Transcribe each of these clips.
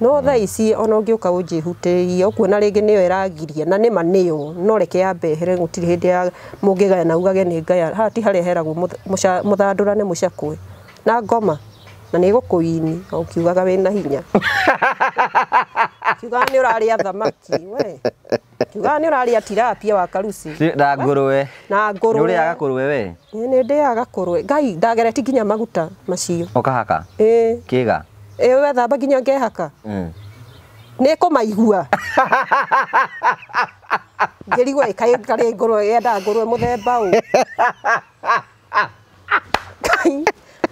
no thaa ici ona ũngĩũka ũnjĩhutĩrie ũkuona rĩngĩ nĩyo ĩragiria na nĩma nĩyo no reke yambehere hä ndä ya mũngĩgayana ugage nĩ ngaya haha ti harĩa heragwo må cakwe na ngoma na nä gå kå ini o kiugaga wä na hinya kiugaga nä å rarä a thamaki we kiugaga nä å rarä a tirapia wa karuci na ngå rwe na ngå rwe rä aga kå rwe we nä ndä aga kå rwe ngai ndagereti nginya maguta macio å kahaka ä kä ga ä we thamba nginya ngehaka eh. nä kå maihua ngä rigwo ä karä ngå rwe yenda ngå rwe må themba å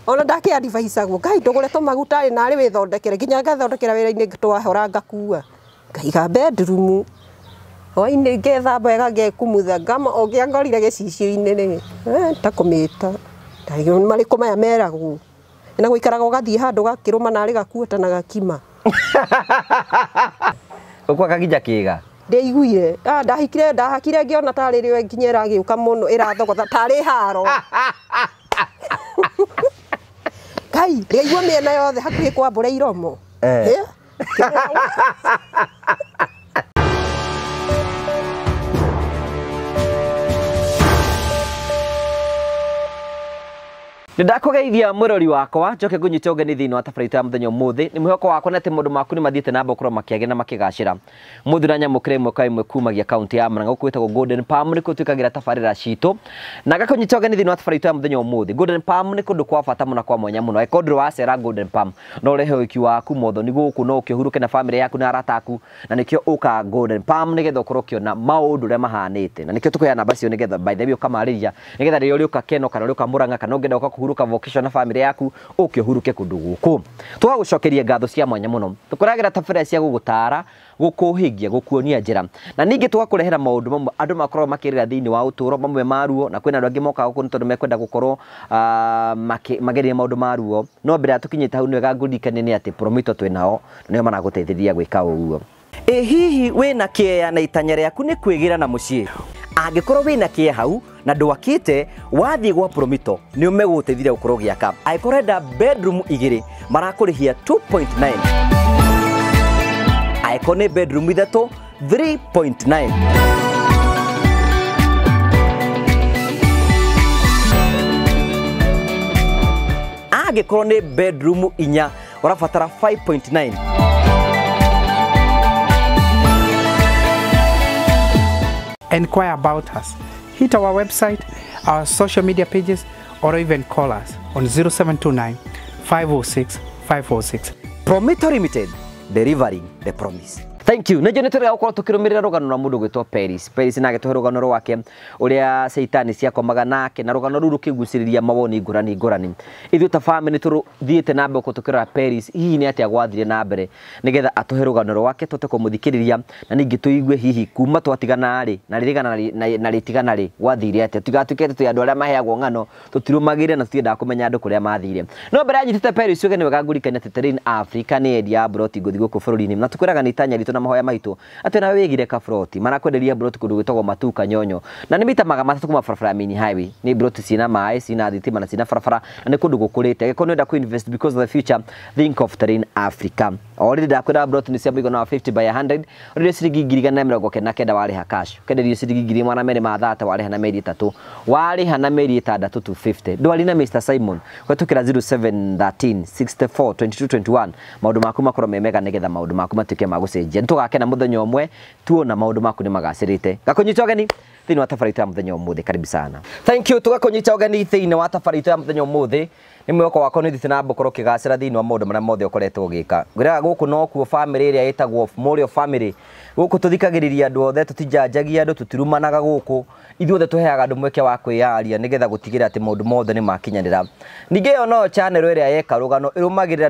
ona ndakä andivaicaguo ngai ndå gå re tå magutarä narä wä thondekere nginya ngathondekera wä ra-inä twahora ngakua ngaiga bedrumu wainä ngethamba wega ngekumutha ngama o ngä angorire gä cicio-inä rä kå eh, mä ta marä kå maya meragwo na gå ikaraga å gathiä guikaraga ugathie handu gakiruma nari gakuota na gakima kä ga ndä iguire ndahikire ndahakire ngä ona tarä rä o nginya ä ragä å ka må no ä rathogotha tarä haro kai ndä aigua mä ena yothe hakuhä kwa ra iromo eh. nä ndakugeithia må rori wakwa njoke ngå nyite ũgeni thĩinĩ wa tabarä ya mũthenya ũmũthĩ nĩ mwĩhoko wakwa nĩ atĩ maũndũ maku nĩ mathiĩte namba gũkorwo makĩagä na makĩgacĩra mũthĩ ũranyamå kä ra ĩmwe kwa ĩmwe kumagia kaunti ya mũranga gũkũ wĩtagwo golden palm ni kå tuĩkagä ra tabarä ra citå na ngakå nyita ũgeni thĩinĩ wa tabarä ya mũthenya ũmũthĩ golden palm ni kũndũ kwa bata mũna kwa mwanya mũno ĩkorwo ndä wacera golden palm no å rehe wiki waku ni gũkũ no å kä hurå ke na bamä rä yaku na arata aku na nä kä golden palm nä getha å korwo å ona maå ndå å rä a mahanä te na nä kä o tå kå hea namba cio nä getha baithai å kamarä ria nä getha rä kana rä å ranga kana å ngenda å kuhuruka vocation na family yaku uke uhuruke kundu guku gucokeria ngatho cia mwanya muno tukuragira tabira cia gugutara gukuhigia gukuonia njira na ningi tugakurehera maundu mamwe andu makoragwo makirira thiini wa uturo mamwe maruo na kwina andu angi mokaga guku tondu mekwenda gukorwo mageria maundu maruo no mbere ya tukinyite hau niwega ngundikane ni ati promito twinao nio maraguteithiria gwika uguo ĩ hihi wĩna kĩeya na itanya rĩaku nĩ kwĩgĩra na mũciĩ angikorwo wina kä hau na ndwakite wathii gwa promito nä å megåteithire gå korwo gä aka angäkorwo enda bedroom igä rä marakå rä hia 2.9 korwo nä bedroom ithatå 3.9 angä korwo nä bedroom inya rabatara 5.9 Inquire about us. Hit our website, our social media pages, or even call us on 0729 506 546. Prometo Limited, delivering the promise thank you nä njå nä tå rega na korwo tå kä rå mä rä ra rå gano rwa må ndå gwä two peris peris nake rwake å rä a ceitani nake na rå gano rä u rå mawoni ngårani ngårani ithuä ta bamä nä tå thiä te na mbere gå tå kä rora peris hihi nä atä a gwathire na mbere nä getha atå he rwake tå te na ningä tå hihi kuma twatiganarä na rä rigana na rä tiganarä gwathire atä tugatuä ke tå andå arä a maheagwo ng'ano tå na tå tiendaga kå menya andå kå mathire no mbere anyitä Paris peris å ge nä wega ngurikania atä terä afrika nä endia mburoti ngå thi gå kå bå rå ri na tå kwä raga na mahoya maitu atĩ nawe wĩgire kabroti marakwenderia mburoti kundu gwĩtagwo matuka nyonyo na nĩ maitamaga matatu kuma barabara mini highway ni mburoti sina mai sina thitima na sina barabara na nĩ kũndũ gũkũrĩte gĩkorwo ku invest because of the future think of terrain Africa already ndakwira brot ni cia mũigana wa 50 by 100 already ciringi ngiri igana mĩrongo kenda kenda warĩha cash ũkenderio ciringi ngiri imwe na merĩ ma thata warĩha na mĩeri ĩtatũ warĩha na mĩeri ĩtandatũ 250 ndwarĩ alina Mr Simon kwa kũhetũkĩra 0713 64 22 21 maũndũ maku makorwo me mega nĩgetha maũndũ maku matuĩke ma gũcenjia nĩtũgakena mũthenya ũmwe tuona maũndũ maku nĩ magacĩrĩte ngakunyita ũgeni thĩinĩ wa tabarĩta ya mũthenya ũmũthĩ karibu sana thank you tugakunyita ũgeni thini wa tabarĩta ya mũthenya ũmũthĩ nä wako ni thina thiĩte kigacira thini wa mundu mara mothe ũkoretwo ugika ngira guku no gå family nokuo itagwo ĩrĩa ĩtagwo morio bamä gå kå tå othe tutijanjagia andu tutirumanaga guku tirumanaga gå kå ithuothe tå heaga mweke wa kwä nigetha gutigira ati mundu mothe ni makinyanira ninge yo no channel ä rä a yeka rå gano ä rå magä rä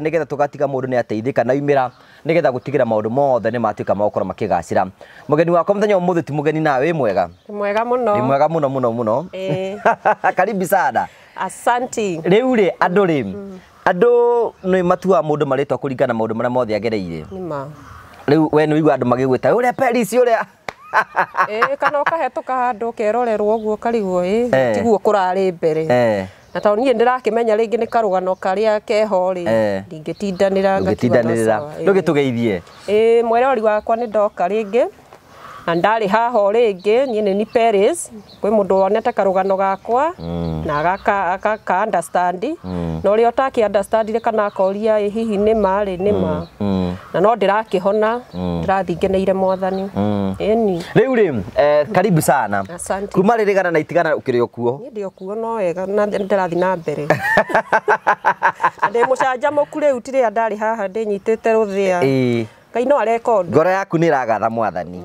ra na umä nigetha gutigira getha mothe ni matuä ka makigacira mugeni gacä ra må geni ti mugeni geni nawe mwega mwega muno no mwega muno muno muno no må sana Asanti. Rĩu rĩ andũ rĩ andũ nĩ matuaga mũndũ marĩtwa kũringana maũndũ marĩa mothe agereire. Nĩma. Rĩu we nĩ wiguaga andũ magĩgwĩta ũrĩa Paris ũrĩa ĩĩ kana ũkahetũka handũ ũkerorerwo ũguo ũkarigwo ĩĩ tiguo kũrarĩ mbere na tondũ niĩ ndĩrakĩmenya rĩngĩ nĩ karũgano karĩa keho rĩ ndingĩtindanĩra ngatiganĩra ndũgĩtũgeithie ĩĩ mwerori wakwa nĩ ndoka rĩngĩ na ndarä haho å rä ngä ni kwä må ndå wonete karå gakwa mm. na agaka mm. na å rä a å ri kana akoria hihi nä ma ri nä mm. ma na no ndä rakä hona ndä rathingeneire mwathani äni rä u rä karibu sana kuma ri gana na itigana å kä rä å okuo no wega na rathi na mbere ndä må canjamå ku rä u tirä a ndarä haha ndä nyitä te rå thä a Ngai no areka undu ngoro yaku ni ragatha mwathani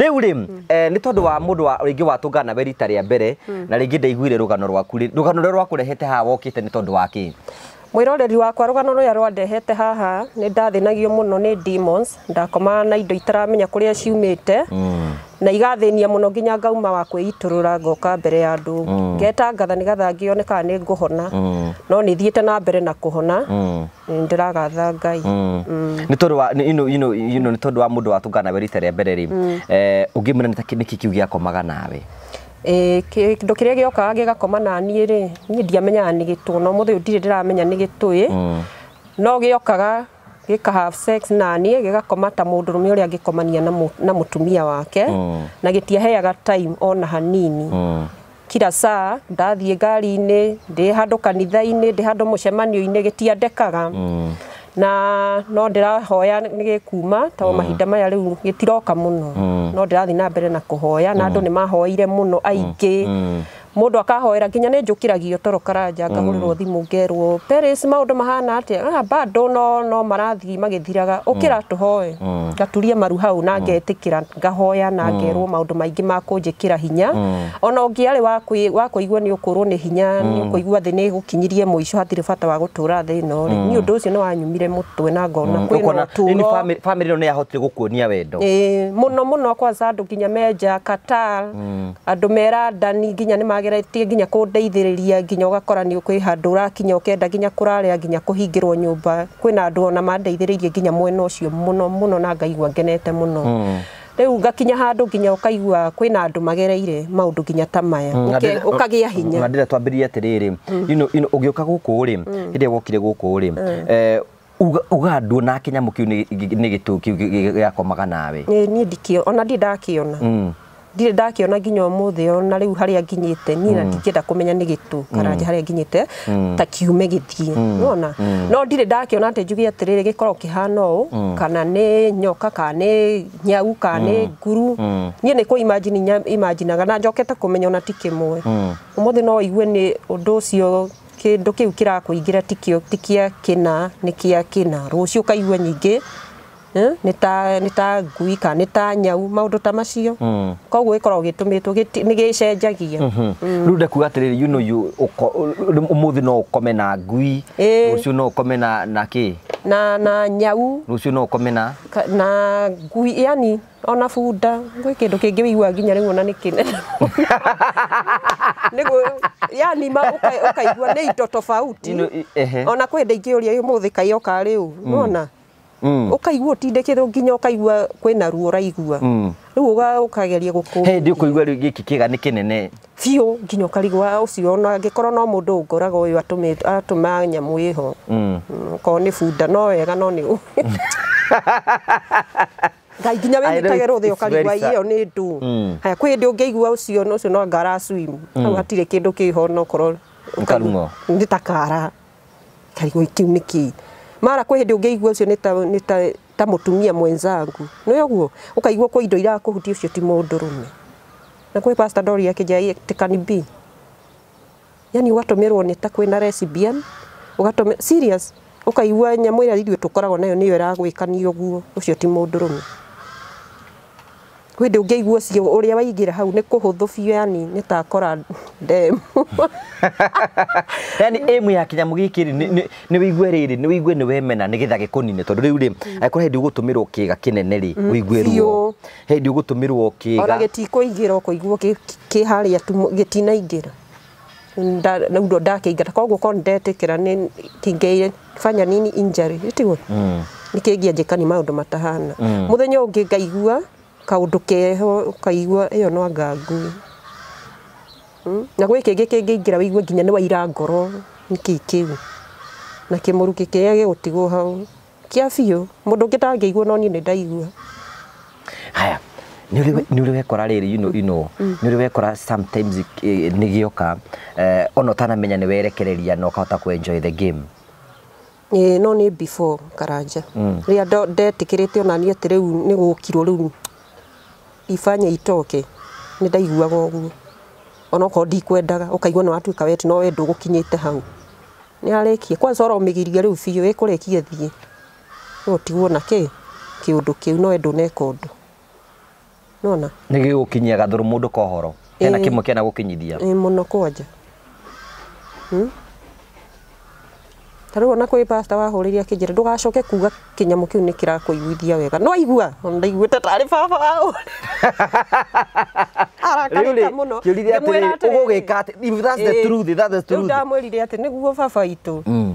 riu ri ni tondu wa mundu wa ringi watungana we rita ria mbere mm. na ringi ndaiguire rugano rwaku rugano rwa kurehete ha wokite ni tondu wa ki mwiroreri wakwa rugano ruria rwandehete haha ni ndathinagio muno ni demons ndakoma na indo itaramenya kuria ciumite mm. na igathĩnia muno nginya ngauma wa kwĩitũrũra ngoka mbere ya andũ mm. ngeta ngatha ni gatha ngione kana nĩ ngũhona mm. no ni thiĩte na mbere na kũhona mm. nĩ ndĩragatha ngai nĩ tondũ wa nĩ tondũ wa mũndũ watũngana werite rĩa mbere rĩ eh, ũngĩmwĩra nĩ kĩ kiu gĩakomaga nawe ä ndå kä rä a gä okaga gä gakoma naniä rä niä ndiamenyaga nä gä tå no må thä å ndirä ndä ramenya nä gä tå ä oh. no gä okaga gä ka naniä gä gakoma ta må ndå rå me å rä a ngä komania na må tumia wake oh. na gä tiaheaga ona hanini oh. kira saa ndathiä ngari-inä ndä handå kanitha-inä ndä handå må cemanio-inä gä tiandekaga mm na no ndirahoya nä gä kuma tondå mm. mahinda maya rä u gä tiroka må mm. no no ndĩrathiĩ na mbere na kå hoya na andå mm. nä mahoire må no aingä mundu akahoera nginya ni njukiragio toro karanja ngahurirwo mm. thimu ngerwo Paris maundu mahana atia ah bado no no marathi magithiraga ukira mm. tuhoe mm. ngaturia maru hau na ngetikira ngahoya na ngerwo maundu maingi ma kunjikira hinya ona ngiari wa kuigua ni ukurwo ni hinya ni kuigua thi ni gukinyirie muico hatire bata wa gutura thi no ni undu ucio ni wanyumire mutwe na ngona kwina turo family no ni yahotire gukuonia wendo eh muno muno kwanza andu nginya meja Qatar andu mera Dani nginya ni mageretie nginya kũndeithĩrĩria nginya ũgakora nĩ kwĩ handũ ũrakinya ũkenda nginya kũrarĩa nginya kũhingĩrwo nyũmba kwĩna andũ ona mandeithĩrĩirie nginya mwena ũcio mũno mũno na ngaigua ngenete mũno hmm. rĩu ngakinya handå nginya ũkaigua kwĩna andå magereire maũndũ nginya ta maya hmm. ũkagĩa hinya hmm. eh, na ndĩra a twambä atä rä rä å gä å ka gå kå rä ndä gå kå rä uga ndu na kinya mukiu ni gitu kiu giakomaga nawe ni ndikie ona ndi ndakiona ndirä ndakä nginya umuthi ona rä u harä a nginyä na ndikenda kumenya nä gä tå karanja harä a ta kiume gä thiä mm. ona mm. no ndirä ndakä ona atä njuge atä rä rä gä kä hana å mm. kana nä nyoka kana nä nyau kana nä ni niä nä kå imajinaga na njokete kå ona ti kä mwe må thä no igue ni å ndå å cio kirakuingira ndå kä u kä rakå ingä ra ti kä a kä kä na cio kaigua nyingä Hm? nä ta ngui kana nä ta nyau maå ndå ta macio hmm. koguo gä korwo gä tå mä two nä gä cenjagia hmm, hmm. rä u ndekuga atä rä rä å må thä no å kome na ngui rå no å kome na kä na na nyau rå no komena na na ngui yani ona bunda gwä kä ndå kä ngä wĩigua nginya rä u ona nä kä nene yani å kaigua nä indo tofauti ona kwenda ndä ingä å ria må thä u nona mm. Mm. ukaigua tindekirwo nginya ukaigua kwina ruo raigua mm. riu uga ukageria guku hindi ukuigua riu giki kiga ni kinene fio nginya ukarigwa ucio ona ngikorwo no mundu ungoraga uyu atuma nyamu iho mm. ko ni funda no wega no ni ngai nginya wä nyä tagerwo thä ukarigwa iyo nä ndå haya kwä ndä å ngä igua å cio å cio no ngara swim hau hatirä kä ndå kä ho no korwo nä ta kara karigwo ikiu nä kä mara kwä hä ndä å ngä igua å cio nä ta må tumia mwenzangu nä å guo å kaigua kwa indo kå hutia å cio ti må ndå rå me na kwä pastor dori akä njatĩkanibi yani mä rwo nä ta kwä na lesbian serious ũkaigua nyamå ä rä a ithuä tå koragwo nayo nä yo ragwä kania å guo å cio ti må ndå rå me gwä ndä å ngä igua cio å rä a waingä ra hau nä kå hå thå biå yani nä takora ndemu yani ä mwe ya kinyamå gä kä rä nä waigue rä rä nä igue nä wemena nä getha gä kå nine tondå rä u rä akorwo hä ndä å gå tå mä rwo kä ga kä nene rä å mm, igue ruo hä ndä å gå tå mä rwo kä ga gä tikå igä ra kå iguo kä harä a gä tinaingä ra rä u ndo ndakä ingata koguo korwo nä ndetä kä ra nä kä ngä fanya nini injury ä tigwo mm. nä kä ngä anjä kani maå ndå matahana må mm. thenya å ngä ngaigua kaundu keho ukaigua iyo no ngangu hmm? na gwä kä ngä kä ngä ingä ra wä nginya nä waira ngoro nä kä u na kä må ruki kä ä gå tigwo hau kä a biå må ndå ngä tangä igua no niä nä ndaigua haya nä å rä wekora rä rä nä å rä wekora nä gä oka ona å tanamenya nä werekereria na å kahota kwenjoy the game ä no nä before karanja hmm. rä a ndetä kä rä te onaniä atä rä nä gå kirwo rä u ifanye itoke nä ndaiguaga å guo onakorwo ndikwendaga å kaigua nä watuä ka weti no wendå gå kinyä te hau nä arekie kwanca ora å mä giria rä u biå ä kå rekie thiä no tiguo na kä kä å ndå kä u no wendå neka å ndå nona nä gä gå kinyia gathå rå må ndå kohoro hena kä mwe kä ena gå kinyithia må no kwanja hmm? ta u ona kwi pastor wahuririe akinjira ndugacoke kuga kä nyamå ni u nä kä rakå ndaiguite wega no aigua arakarika muno kiurire atiri ugugika ati that's the truth that's the truth ndamwirire ati baba itå mm.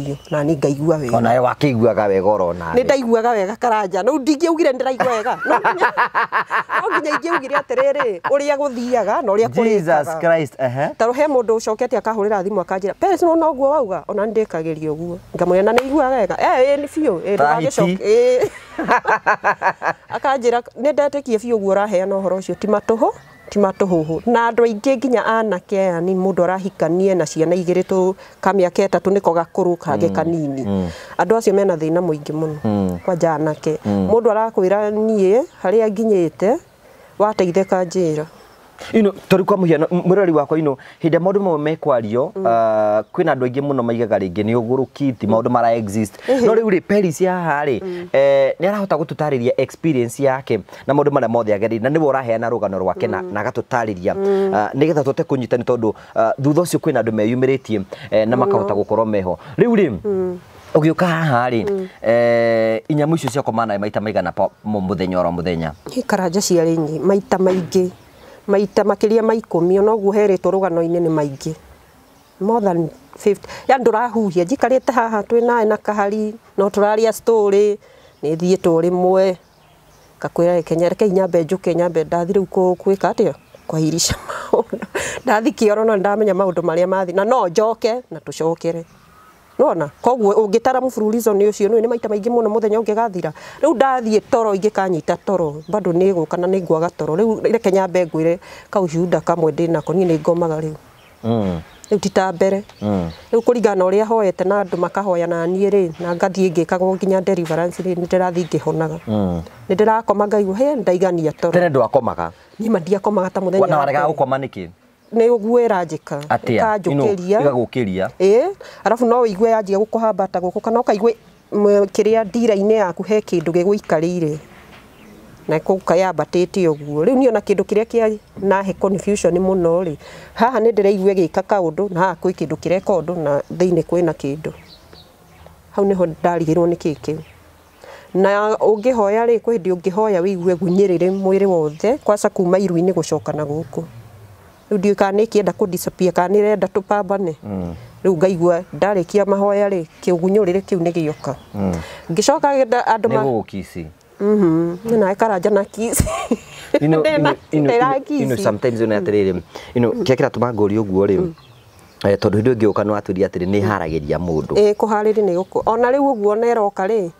irio na ni ngaigua wega ona we wakiguaga wega urona ni ndaiguaga wega karanja no ndingiaugire ndiraigua wega no nginya ingiaugire atiriri uria guthiaga na uria kurikaga Jesus Christ eh eh -huh. taru he mundu ucoketi akahurira thimu akanjira Paris no noguo wauga ona ndikagiria uguo ngamwira na ni iguaga wega eh ni fio eh ndagicoka eh akanjira ni ndetekie fio uguo uraheana uhoro ucio ti matuhu ti matuhuhu na andå aingä nginya anake aya ni mundu arahikanie na ciana igiri tu kamyaka etatu niko rå kage mm. kanini mm. andå acio mena thina muingi muno mm. kwanja anake mundu mm. arakwira nie haria nginyite wateitheka ra ino tori kwa muhiano murari wakwa ino hinde maundu mamwe mekwario mm. ah, kwina andu aingi muno maigaga ringi ni kiti maundu mm. mara exist no riu ri Paris ha ri mm. eh, ni arahota gututariria experience yake na maundu mara mothe agereire na niwe uraheana rugano rwake na ah, getha tote kunyita ni tondu ah, thutha ucio kwina andu meyumiritie eh, na makahota gukorwo meho riu ri ugiuka haha ri eh, inyamu icio ciakomana maita maigana muthenya oro muthenya ikaranja ciari maita maingi maita makiria ma ona guo heritwo rugano ine ni maingi more than 50 ya ndurahuhia jikarite haha twi nae na kahari no turaria story ni turi mwe kakwira Kenya reke nyambe njuke nyambe ndathi riu kwika atia kwa maundu ndathi kioro ndamenya maundu maria mathi na no njoke na tucokere nona koguo ungitara mfululizo ni ucio ni maita maingi muno muthenya ungigathira riu ndathie toro ingikanyita toro bado ni guka na ni ngwaga toro riu reke nyambe ngwire kau juda kamwe ndinako ni ni ngomaga riu mm riu ti ta mbere mm. riu kuringana uria hoete na andu makahoya na niä rä na ngathie ngikagwo nginya deliverance rä nä ndärathiä ngähonaga mm. nä iwe ngaigua he ndaigania toro tene ndwakomaga nima ndiakomaga ta må thenya warega gå koma nä nä guo ä ranjä kanjå kä riaigagå kä ria arabu no igue yanjia gå kåhambata gå kå kana å kaigue mm, kä rä a ndira-inä yaku he kä ndå gä gå ikarä ire na kayambatä te å guo rä u niä ona kä ndå kä rä a kä nahe må no rä haha nä ndä reigue gä ka kaå ndå na haha kwä kä ndå kä reka å ndå na thä inä kwä na kä ndå hau nä ho ndarigä rwo nä kä kä na å hoya rä kwä hä ndä å hoya wä igue gunyä rä rä mwä rä wothe kwaca kuma iru-inä gå coka na gå kå riu ndiå kana ikienda kå disappear kana irenda tupambane mm. riu ngaigua ndarĩkia mahoya rĩ kĩgunyũrĩrĩ kĩu nĩ gĩoka mm. ngĩcoka andũ magũkici mm-hmm. naä karanja na kä akä ratå ma ngå ri å guo rä tondå hä ndä å ngä å ka nä watwä atä rä nä haragä ria må ndå ä kå harä rä nä gå kå ona rä u å guo ona ä roka rä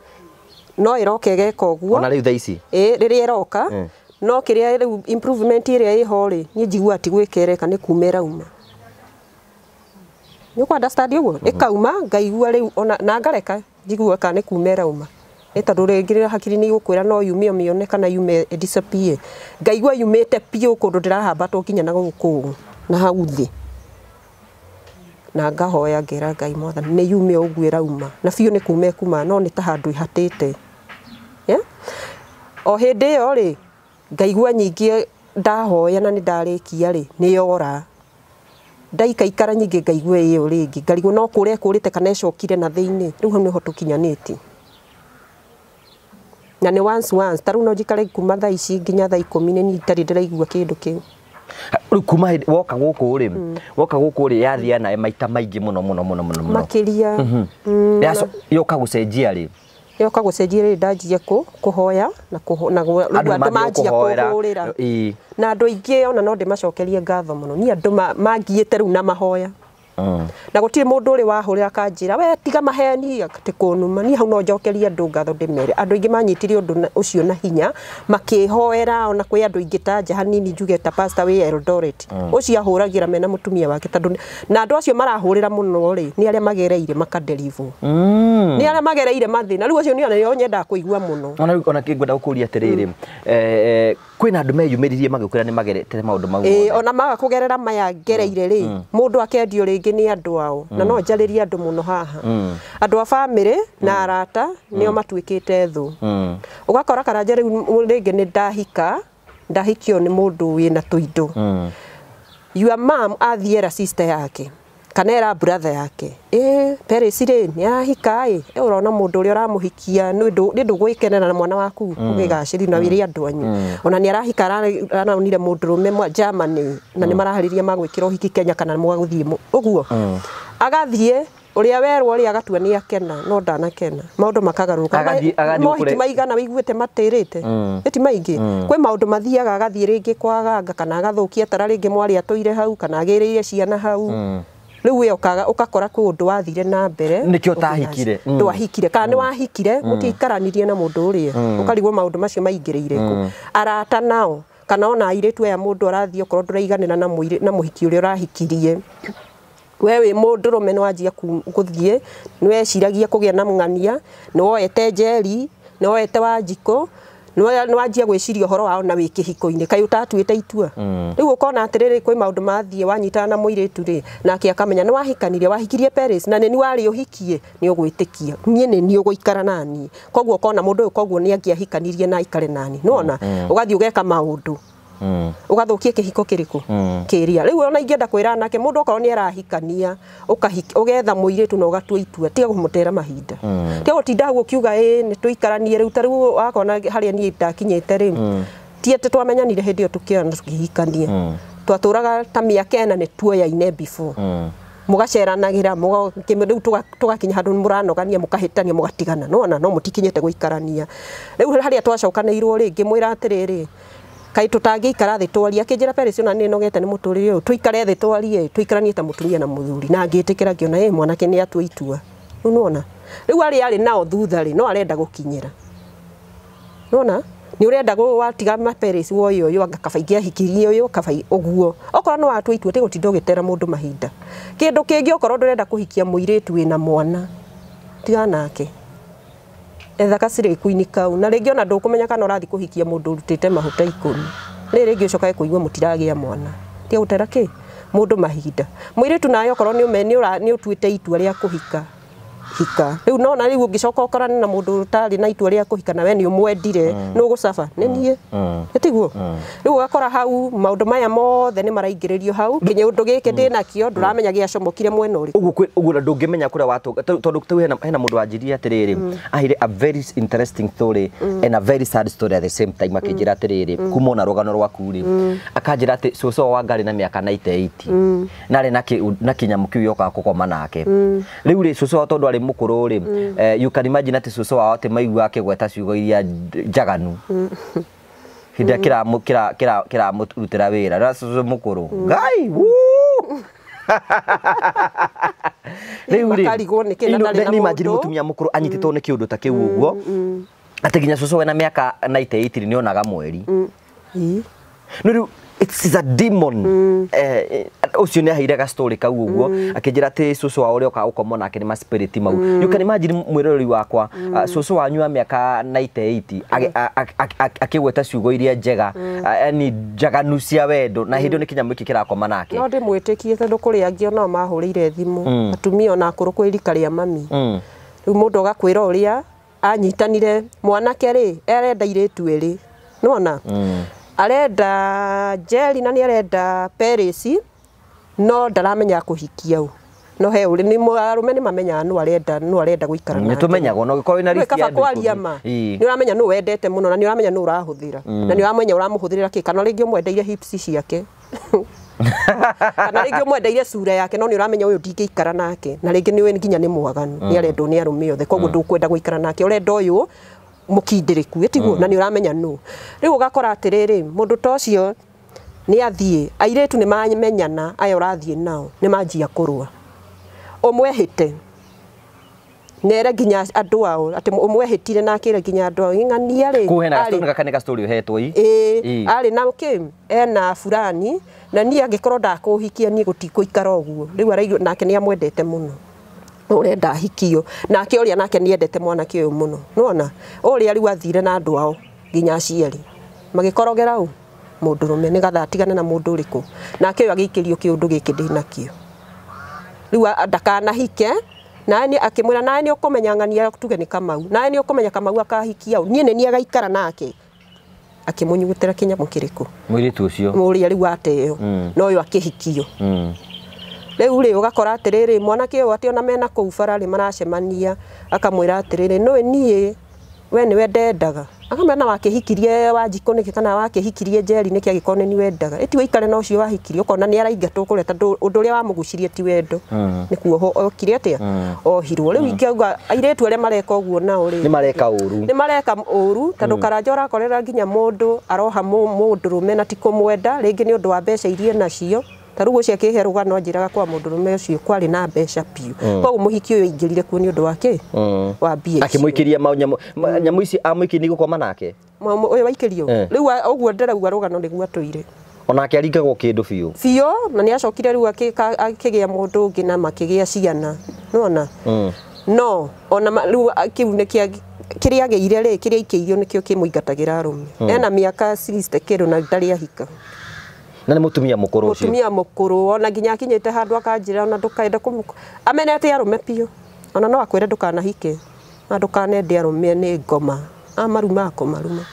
no ä roka ä geka å guo ona rä thaici ä rä rä a ä roka mm no kiria riu improvement iria iho ri ni njigua ati gwikereka ni kumera uma ni kwa understand uguo ikauma mhm. ngaigua riu ona na ngareka njigua ka ni kumera uma ni tondå rä ngä hakiri ni gukwira no yume å mione kana yume e disappear ngaigua yumä te biå kå ndå ndä rahambatwo kinya na guku na hau thä na ngahoya ngira ngai mwathani ni yume å guä rauma na fio ni kuma ekuma no ni ta handu ihatite te yeah? o hä yo ri ngaigua nyingi ndahoya na nĩ ndarĩkia ri ni yora ndaikaikara nyingi ngaigua ĩyo rĩngĩ ngarigwo no kũrĩa kurite kana ĩcokire na thĩinĩ riu hau nĩho tũkinyanĩtie na ni once once taru u no jikare kuma thaa ici nginya thaa ikå ni niä itarä kindu kä ndå kä u rä kuma woka gå rä mm. woka gå kå rä yathia maita maingä må no må no må no må no makä ria mhm. mm. yoka gå cenjia rä yoka gucenjia ndanjia ku kuhoya na kuho, na andu manjia kuhurira na andu aingi ona no ndimacokerie ngatho muno ni andu mangiite riu na mahoya na gutire mundu uri wahurira kanjira we tiga maheni ati kunuma ni hau no njokerie ndu ngatho ndimere andu ingi manyitire undu ucio na hinya makihoera ona kwi andu ingi ta jahanini njuge ta pastor we Eldoret ucio mm. ahuragira mena mutumia wake tandu na andu acio marahurira muno ri ni aria magereire makadelivo mm. ni aria magereire mathina riu ucio ni ona yonyenda kuigua muno ona ona kingwenda gukuria atiriri mm. eh, eh, na magä andu ra nä nĩ maå ndå mau ĩĩ ona maga gerera maya ngereire må mm. mm. ndå akendio ngä nä andå ao na no andå må no haha mm. andå a rä na arata nĩo matuĩkĩte thũ ũgakora karanja rä ngä nä ndahika ndahikio nĩ mũndũ wĩna tũindo your mom athiera sister yake kana era brother yake e Paris ri ni ahika ä ä rona må ndå å rä a å na mwana waku ugigaciri mm. na wiri andu anyu mm. ona ni arahika aranonire unire mundu rume mwa Germany na ni mm. maraharä magwikira uhiki Kenya kana mwagå thiä å guo agathiä uria werwo ri agatua ni akena no kena maundu makagaruka mohiki maigana wiguite matirite eti maingi kwĩ maundu mathiaga agathiĩ rĩngĩ kwaganga kana agathukia tara rĩngĩ mwarĩ atũire hau kana agireire ciana hau rä u ukaga ukakora ku ndu å ndå wathire na mbere nä kä ndu tahikire kana nä mm. wahikire mutikaranirie mm. na må ndå å rä mm. å karigwo maå ndå macio maingä rä ire arata nao kana ona airĩtu aya mundu arathiĩ okorwo ndũraiganĩra na muire na muhiki ũrĩa urahikirie we mundu mũndũrũme ni wanjia gũthiĩ ni weciragia kũgĩa na ngania nĩ woete njeri ni woete wanjikũ nwanjia gwĩciria ũhoro wao na wĩ kĩhiko-inĩ kaĩ ũtatuĩte itua mm. rĩu ũkona atĩrĩrĩ kwĩ maũndũ mathiĩ wanyitana na mũirĩtu rĩ nake akamenya nĩ wahikanirie wahikirie Paris na nĩni warĩ ũhikie nĩ ũgwĩtĩkia niĩ nĩni ũgũikara naniĩ koguo ũkona mũndũ ũyũ koguo nĩ angĩahikanirie na aikare nani nĩwona mm, mm. ũgathiĩ ugeka maũndũ Mm. ugathukie kihiko kiriku mm. kiria riu ona ingienda kwira nake mundu okorwo ni arahikania ugetha muiritu na ugatua itua tiga kumutera mahinda mm. tiga gutinda gukiuga ii ni tuikaranie riu ta riu wakona haria nie ndakinyite riu ti ati twamenyanire hindi iyo tukiona tukihikania twaturaga ta miaka ena ni tuoyaine before mugaceranagira riu tugakinya handu muranogania mukahitania mugatigana nona no mutikinyete guikarania riu haria twacokanirwo ringi mwira atiriri kai tutangi ikara thi twaria akinjira Paris ona ni nogete ni muturi uyu tuikare thi twarie tuikaranie ta mutumia na muthuri na ngitikira ngiona eh mwanake ni atu itua unona nona riu ari ari nao thutha ri no arenda gukinyira unona ni urenda go watiga maperis wo yo kaba ingä ahikirie å yå kaba å okorwo nä watua itua tä gå tinda å gä tera mahinda kindu kingi okora ndurenda kuhikia muiretu renda na mwana tiga nake etha kacirĩkuinĩ kau na rĩngĩ ona ndũkũmenya kana ũrathiĩ kũhikia mũndũ ũrutĩte mahuta ikũmi rĩ rĩngĩ ũcokae kũigua mũtiragĩa mwana tia gũtera kĩ mũndũ mahinda mũirĩtu nawe okorwo ni ũtuĩte itua rĩa hika hika rä u nona rä u å ngä coka å korane na må ndå tarä na itua rä a kå hika nawe nä å mwendire mm. nä å gå caba nä mm. niä ä mm. tiguo rä u ũgakora hau maå ndå maya mothe nä maraingä rä rio hau kinya å ndå gä kä ndä nakio ndå ramenya gä acomokire mwena å rä å guo ndå ngä menya kå rä a tondå tau hena må ndå wanjirie atä rä rä ahire a very interesting story and a very sad story at the same time akä njä ra atä rä rä kuma ona rå rwaku rä akanjä ra atä cũcũ wa ngarä na mä aka 98 narä na kä nyamå kä u yokaga kå goma nake rä u rä cũcũ wa tondå arä mukuru må kå rå rä you can imagine atä cå wao atä maigu akä gweta ciugo iria njaganu mm. hindä ä mukira mm. kira kira rutä ra wä ra rä cå må kå mm. rå ngai rä u rä mutumia må kå rå anyitä two nä kä å ndå ta kä u å guo atä nginya cå wena mä aka naiteitiri nä onaga mweri no rä u it's a demon eh, ucio ni aheire story kau uguo mm. akinjira ati cucu wao uria ukagukoma nake ni spirit mau mm. you can imagine mwiroreri wakwa susu uh, cucu wanyu wa miaka 98 akigweta ciugo iria njega mm. ah, ni njaganu cia wendo na hindi mm. ni kinyamu iki kirakoma nake no ndimwitikie tondu kuri angi ona mahurire thimu atumia ona akuru kwi rika ria mami riu mundu agakwira uria anyitanire mwanake ri erenda iretu eri nona arenda jeri na ni arenda perisi no ndaramenya kuhikia u no he uri ni arume ni mamenya nu arenda nu arenda guikara ni tumenyagwo no gikorwo na risia ya kwaria ma ni uramenya nu wendete muno na ni uramenya nu urahuthira mm. na ni uramenya uramuhuthirira ki kana ringi umwendeire hips ciake kana ringi umwendeire sura yake no ni uramenya uyu ndingiikara nake na ringi ni we nginya ni mwaganu ni mm. arendo ni arume othe koguo mm. ndukwenda guikara nake urenda uyu mukindiriku etigo na ni uramenya nu riu ugakora atiriri mundu tocio ni athie airetu ni nä mamenyana aya å nao ni manjia kå rũa å mwehä te nere nginya andå ao atä å mwehä tire na akä re nginya andå ao ng'ania rä å hetwo ii arä na kä ena burani na niä angä korwo ndakå hikia niä gå tikå ikara å guo rä u nake ni amwendete muno ore urenda hikio nake uria nake ni endete mwana uyu muno nona uria riu athire na andu ao nginya aciari magikorogera u mudurume ni gatha atigane na mundu uriku nake yo agikirio undu giki dina kio ndinakio riu hike nani akimwira nani ukumenya ng'ania tuge ni kamau nani ukumenya kamau akahikia ni ne ni agaikara nake akimunyugutira mukiriku kiriku tucio muri ari wate yo mm. no yo akihikio mm. riu ri ugakora atiriri mwanake uyu ati ona mena kuu bara ri maracemania akamwira atiriri no ni we niwe ndendaga akamwira na wakihikirie wanjiku niki kana wakihikirie njeri niki agikone ni wendaga eti waikare na ucio wahikirie ukona ni araingatwo kure tondu undu uria wamugucirie ti wendo ni kuoho okire atia ohirwo riu ingauga airetu aria mareka uguo na uri ni mareka uru ni mareka uru tondu hmm. karanja urakorera nginya mundu aroha mundu rume na ti kumwenda ringi ni undu wa mbeca irie nacio ta rä u å cia heruga no njä kwa må ndå rume å cio kwarä na mbeca piå mm. koguo må hiki å yå aingä rire kuo nä å ndå wa kä mm. wa mbia akä må ikä ria nyamå ici amå ikä nä gå koma nake å yå waikä rio eh. rä u å guo ndärauga rå gano nä guo atå ire onake aringagwo kindu biu biu na ni acokire riu akigia mundu ngi na makigia ciana nona mm. no ona riu kiu ni kia kiria ageire ri kiria ikeirio nikio kimuingatagira arume mm. ena miaka 60 kiru na ndari ahika na nä må tumia må kå rå må kå rå ona nginya akinyä te handå akanjä ona ndå kaenda kå amenete arå me piå ona no akwä re ndå kanahike na ndå kanende arå me nä ngoma amaruma akomaruma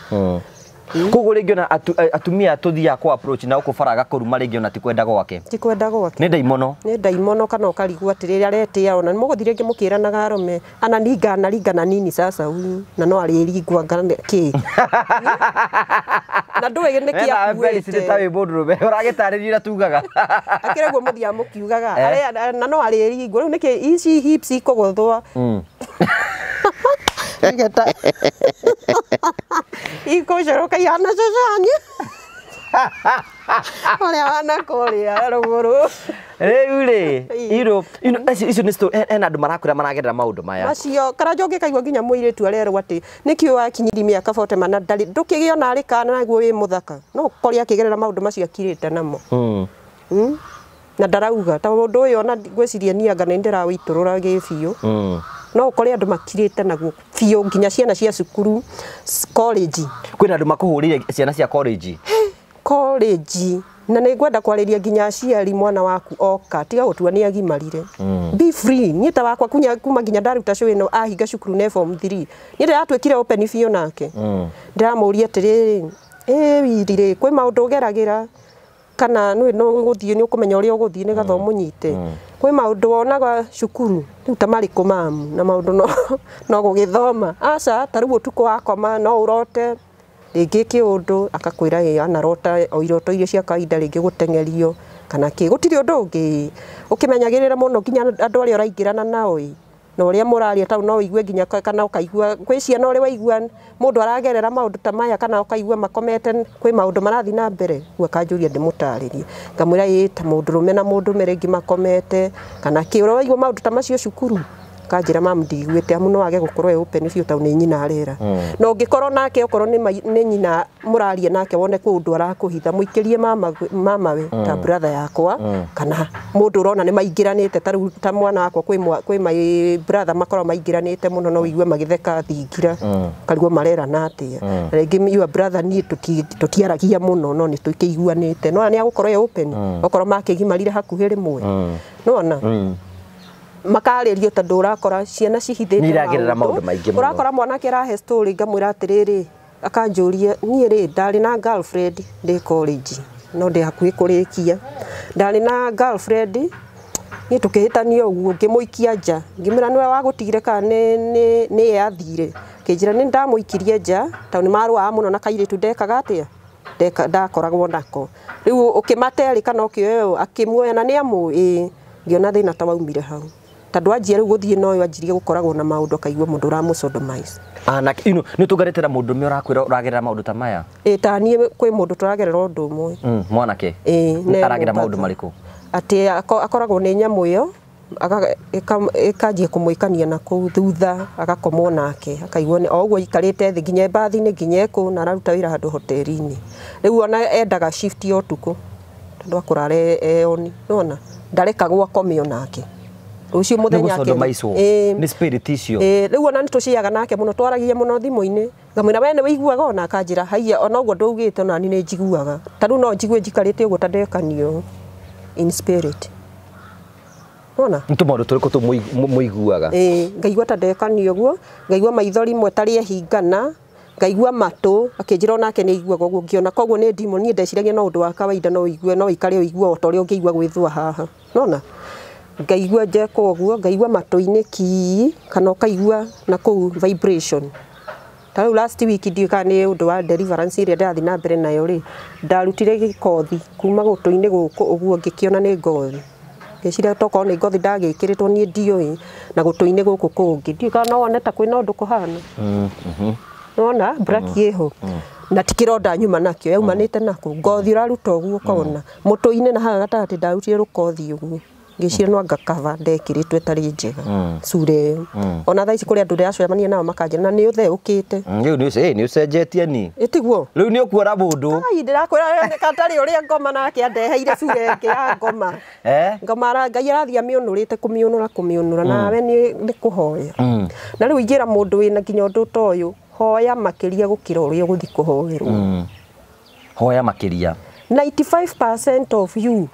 koguo rĩngĩ ona eh, atumia atũthiaga kwa approach na ũkũbara agakuruma rĩngĩ ona tikwenda kwenda gwake ti kwenda gwake nĩ ndaimono nĩ ndaimono kana ũkarigwo atĩrĩrĩ aretĩĩa ona nĩ mũgũthiĩ ana mũkĩranaga na anaringa na nini sasa huyu na no arĩringwanga kĩ na ndũĩ nĩkĩ akuĩte ta wĩ mũndũrũme ũragĩtarĩria ũrĩa tugaga akĩrĩ guo mũthia mũkiugaga eh? na no arĩringwo rĩu nĩkĩ ici hips ikũgũthwo mm. 되겠다. 이곳으로 가야나 저저 아니? 원래 ana kuria ruguru riu ri iru icio nä citå hena andå marakå rä a maragerera maå ndå maya macio karanja å ngä kaigua nginya må irä tu arerwo atä nä kä å wakinyiri mä aka botemana ndarä ndå kä gä ona arä kana naguo wä må thaka no å kore akä gerera maå ndå macio akirä te namo na ndarauga ta må ndå å yå ona ngwä ciria nianga nä ndä rawä itå rå ra gä biå no ukore andu makirite naguo fio nginya ciana cia cukuru college kwina andu makuhurire ciana cia college college na nä ngwenda kwarä nginya aciari mwana waku oka tiga gå tua nä agimarire mm. be free niä ta wakwa kunya kuma nginya ndaruta cå ä no ahinga cukuru ne form 3 niä ndäratuä kire open biå nake ndäramå mm. ria atä rä rä ä wiri rä kwä maå ndå å geragä ra kana nwe no guthie nä å kå menya å rä a å gå thiä nä mm. nyite mm. kwä maå ndå wonaga cukuru rä u ta marä kå mamu na maå ndå no gå gä thoma aca ta rä u å tukå wakoma no å rote ki kä å ndå akakwä ra anarota o iroto iria cia kaida ringi gå tengerio kana kä gå tirä å ndå å ngä å kä menyagä rä ra må no nginya andå arä a å raingä rana na uria muraria tau no igue nginya kana kaigua kwä ciana uri waigua mundu aragerera maundu ta maya kana kaigua makomete kwi maundu marathi na mbere gua kanjuria ngamwä ngamwira ä ta mundu rume na mundu mere ngi makomete kana å uri waigua maundu ta macio cukuru kanjira mamu ndigwite amu no age gukorwo e open biu tau ni nyina arira no mm. ngikorwo nake okorwo ni nyina murarie nake wone ku ndu arakuhitha muikirie mama mamawe ta mm. brother yakwa mm. kana mundu urona ni maingiranite ta ta mwana wakwa kwi kwi mai brother makorwo maingiranite muno no igwe magitheka thingira karigwo marera na atia ringi your brother ni tutiaragia muno no ni tukiiguanite no ni agukorwo e open okorwo makigimarire hakuhi rimwe nona makarĩrio tondå å rakora ciana cihithäteiragä maå maingä å rakora mwanake rahe story ngamwä atiriri akanjå ria niä rä ndarä na girlfriend ndä college no ndä hakuhä kå rä kia na girlfriend niä tå kä hä tania å guo ngä må ikia nja ngä mä ra kana nä eathire kä njä ra nja tondå nä marå må na kairä ndekaga atä a ndakoragwo nako rä u kana å kä na nä amå ä ngä ona ta waumire hau tondå anjia rä u gå thiä noyo anjirie gå koragwo na maå ndå kaigua må ndå å ramå nä tå ngarä te na må ndå mä rakwä ra å ragerera maå ndå ta maya ä ta niä kwä må ndå tå ragerera å ndå ũmwe mm, mwanake aragerera maå ndå marä kå atä akoragwo nä nyamå ä yo ĩkanjia kũmwĩkania na kũu thutha agakomwo nake akaigua o ũguo ikarĩte thĩ nginya mbathi-inĩ nginya kũ na araruta wĩra handũ hoteri-inĩ rĩu ona endaga shift ya ũtukũ tondũ akũrara e, eoni nona ndarekagwo akome onake rucio muthenya ke e, ni spirit eh riu ona ni tuciaga nake muno twaragia muno thimu-ini ngamwira we ni wiguaga ona akanjira haiya ona guo ndaugite ona ni njiguaga ta riu no njigue njikarite uguo ta ndekanio in spirit ona nä tå maå ndå tå rä kå tå må iguaga ngaigua ta ndekani å guo ngaigua maithori mwe tarä ehingana ngaigua matå akä njä ra onake nä aiguaga å guo ngäona koguo nä ndimo niä ndeciragia no å ndå wa kawaida no igue no ikare å igua o ta å rä a å ngä igua gwä thua haha nona ngaigua njeka ũguo ngaigua matũ-inĩ ki kana ũkaigua na kũu vibration ta rĩu last week ndiũĩ kana nĩ ũndũ wa deliverance ĩrĩa ndĩrathiĩ na mbere nayo rĩ ndarutire gĩkothi kuma gũtũ-inĩ gũkũ ũguo ngĩkĩona nĩ ngothi ngĩciria tokorwo nĩ ngothi ndagĩkĩrĩtwo niĩ ndiũĩ na gũtũ-inĩ gũkũ kũngĩ ndiũĩ kana no wone ta kwĩna ũndũ kũhana mm-hmm. nona black mm-hmm. ĩho mm. na ti kĩronda nyuma nakĩo yaumanĩte nakũ ngothi ũraruta ũguo ũkona mm. mũtũ-inĩ na haha gatagatĩ ndarutire rũkothi ũguo ngĩciranwo ngakava ndekiritwo tari njega mm. cura yo mm. ona thaa ici kũrĩ andũ ndĩracemania nao makanjĩra na mm, nĩ ũtheũkĩte rĩu nĩ ũcenjetie ni ĩtiguo rĩu nĩ ũkuona mũndũ ndĩrakwĩra katarĩ ũrĩa ngoma nake andeheire cura ke ya ngoma eh? ngoma ngai arathia arathiĩ amĩũnũrĩte kũmĩũnũra kũmĩũnũra nawe nĩ kũhoya na rĩu ingĩra mũndũ wĩna nginya ũndũ ta ũyũ hoya makĩria gũkĩra ũrĩa ũgũthiĩ kũhoerwo hoya makĩria 95% of you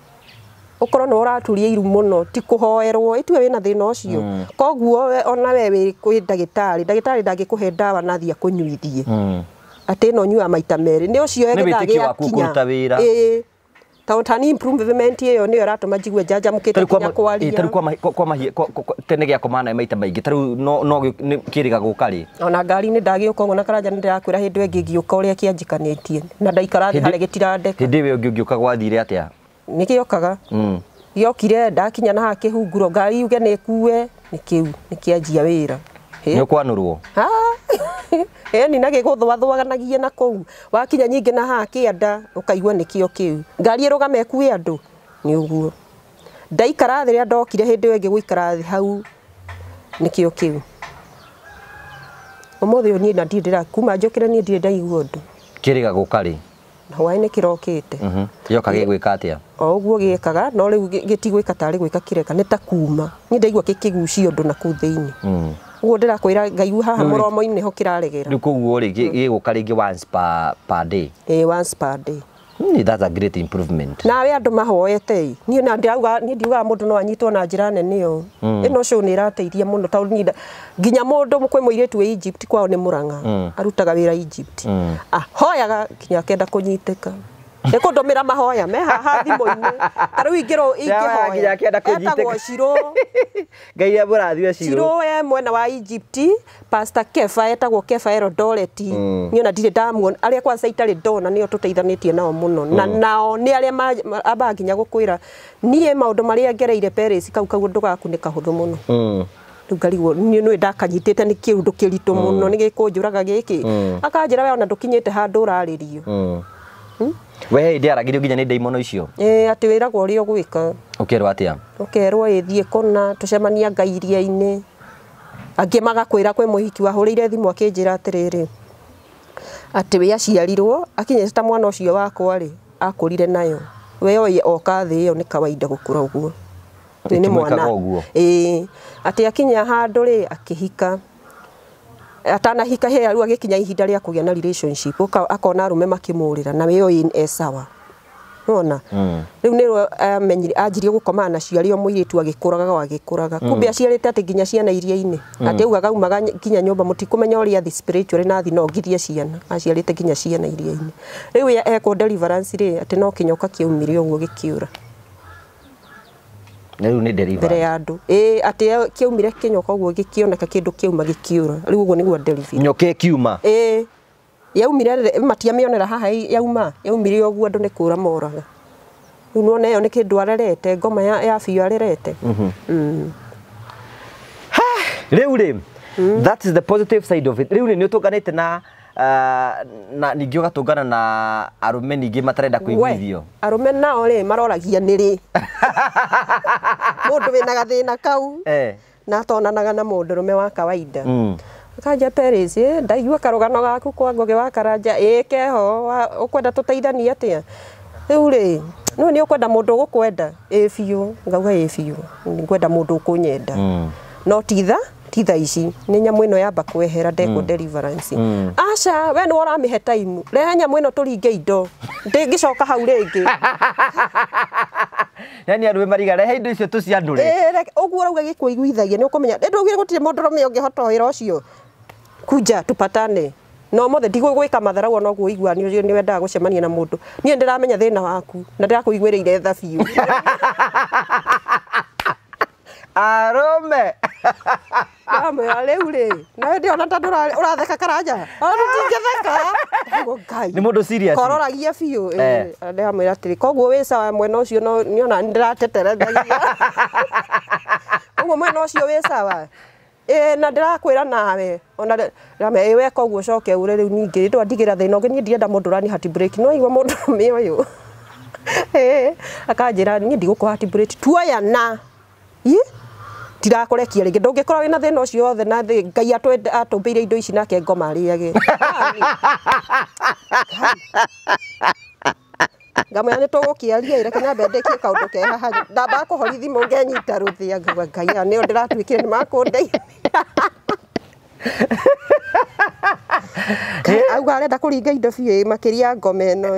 ukorwo ni uraturia iru muno ti kuhoerwo itue wina thina ucio mm. koguo ona we wi kwi ndagitari ndagitari ndangikuhe ndawa nathia kunyuithie mm. ati no nyua maita merä nä å cio egäthagiakinya tondå ta ä yo nä yo ratå ma njigue njanjamå kä te kinya kwariatene gä akomana maita maingä tarä no kä rä ga gå karä ona ngari nä ndagä å kongo na karanja nä ndärakwä ra hä ndä ä ngä ngä å ka å rä a kĩanjikanä na ndaikara thi harä gä tirande hä ndä ä yo ngä gwathire atia nä gä okaga gä mm. okire ndakinya na haha hunguro ngari yuge nä kue nä kä u nä kä anjia wä ra nä å kwanå ni na gä gå thwathwaganagie na kå u wakinya nyingä na haha kä enda å kaigua nä kä o kä u ngari ä rå game kue andå nä å guo ndaikara thä rä a ndokire hä ndä ä yo hau nä kä o kä u å må thä na ndirä ndä kuma njå ni re niä ndirä ndaigua å ndå hwainä kä rokä te mhm. gioka gä gwä ka atä o å guo gä ekaga no rä u gä tigwä ka tarä gwä ka kä reka nä ta kuma nä ndaigua gä kä gucia å ndå na kå thä inä mhm. guo ndä rakwä ra ngaigu haha må romo-inä ho kä raregera rä u koguo rä gä gå ka rä ngä Mm, that's a great improvement. Na we andu mahoete i. Ni na ndirauga ni ndiuga mundu no anyitwo na njira nene yo. Ino hmm. show ni irateithia muno ta ni nginya mundu mukwe muiretu we Egypt kwao ni Muranga. Hmm. Arutaga wira Egypt. Hmm. Ah hoyaga nginya akenda kunyiteka nä kå ndå mä ra mahoya me haha thimå tarä u ingä rå ingähoyaetagwo cirå ngai abå rathire cirå e mwena wa egypti pasta kefa etagwo kefa erodoreti mm. niona ndirä ndamuona arä a kwanza itarä ndona nä o tå teithanä tie nao må no mm. na nao nä arä a abanginya gå kwä ra niä maå ndå marä a ngereire peres kau kau ndå gakunä kahå thå må no mm. rä u ngarigwo nä ndakanyitä te nä kä ndå kä ritå må mm. no nä gä kå njå raga gä kä akanjä ra we ona ndå kinyä te handå å rarä rio hmm? we he ndä aragä rio nginya nä ndaimono icio atä wä ragwo å rä a å gwä ka å kerwo atä a å kerwo ä thiä kå na tå cemania ngai iria-inä angä magakwä ra kwä må hiki wahå rä ire thimå akä njä ra atä rä rä atä wä aciarirwo akinyä ta mwana å cio wakwa-rä akå rire nayo we oka thä ä yo nä kawaida gå kå ra å guo nä mwana ä atä akinya handå rä akä hika atana hika he aru agikinya ihinda ria kugia na relationship akona arume makimurira na iyo in esawa ona hmm. riu ni amenyire anjirie gukomana na ciari o muiritu agikuraga agikuraga hmm. kumbe aciarite ati nginya ciana iria ine hmm. ati augaga aumaga nginya nyumba mutikumenya uri athi spiritual na athi no ngirie ciana aciarite nginya ciana iria ine riu ekwo deliverance ri ati no kinyoka kiumire uguo gikiura na rä mbere ya andå ä atä kä aumire kä nyoka å guo gä oneka kä ndå kä uma gä kä å ra rä u å guo nä guo nyoka ä kiuma ä yaumire matiamä onera haha yauma yaumire å guo andå nä kå ra moraga rä u nona ä yo nä kä ndå arerete ngoma ya biå arerete rä u rä rä u rä nä å tå nganä te na Ah, na ningä å ngana na arume ningä matarenda kåiguithio arume nao rä maroragia nä rä må ndå wä na gathä na kau na tonanaga na må ndå rå me wa kawaida mm kanja Paris ndaigua karågano gaku kwa ngoge wa karanja ä keho ukwenda nä atia riu ri no ni ukwenda mundu gukwenda ä biå ngauga ä biå ngwenda mundu nyenda no titha ti tha ici nä nyamå ä no yamba kwehera ndekå mm. deliverance mm. aca we nä waramä he taimu rehe nyamå ä no tå ringe indo ndä ngä coka hau rä ngä yani andå mariga rehe indo icio tå ciandå rä å guo rauga gä kå iguithagia nä å kå menya ndå gä gå tirä må ndå rome å ngä hota wä ra å cio kunja tupatane no mothe ndigå gwä ka matharau ona guo igua nä wendaga gå cemania na må ndå niä ndä ramenya thä na waku na ndä rakå iguä rä ire tha biå arome arume ale ule na ndi ona ta uratheka karanja ona ngo tũtingĩtheka ni mundu serious kororagia eh. ndi ndamwĩra atĩrĩ koguo wĩ sawa mwena ũcio no ni ona niona ndĩrateterethagia koguo mwena ũcio wĩ sawa ĩĩ na ndĩrakwĩra nawe ona rame ĩ weka ũguo coke ũre rĩu ningĩ ndwandigĩra thĩna ũngĩ niĩ ndirenda mundu rani hat break no igua mũndũ mĩ ũyũ akanjĩra niĩ ndigũkũ hat break tuoya na Yeah tirakorekia ringi ndũngĩkorwo wina thina ucio othe na thi ngai atũmbĩire indo ici nake ngoma arĩage ngamwĩra nĩ tũgũkĩaria ĩreke nyambe ndĩkie kaundu ke haha ndambaga kũhorithi mungenyita ruthia nguga ngai nĩo ndiratuikire ni makũndeithia auga arenda kũringa indo biũ makĩria ngoma ĩno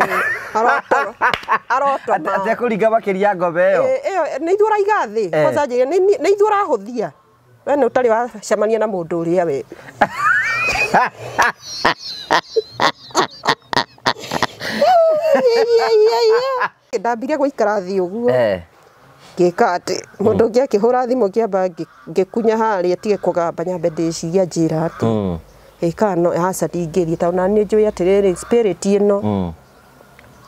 arotomatekũringa makĩria ngoma ĩyo eh. nĩ ithuĩ ũraiga thĩ kwanza njĩre nĩ rahå thia we å tarä wacemania na må ndå å rä a we ndambire gå ikara gũikara å guo eh. ngä atä må mm. ndå ngä akä hå ra thimå kä amba ngä kunya harä a tige kå gamba nyambe ndä ciria njä ra atä ä mm. kana ingä thiä tana nä njå atä rä rä ä no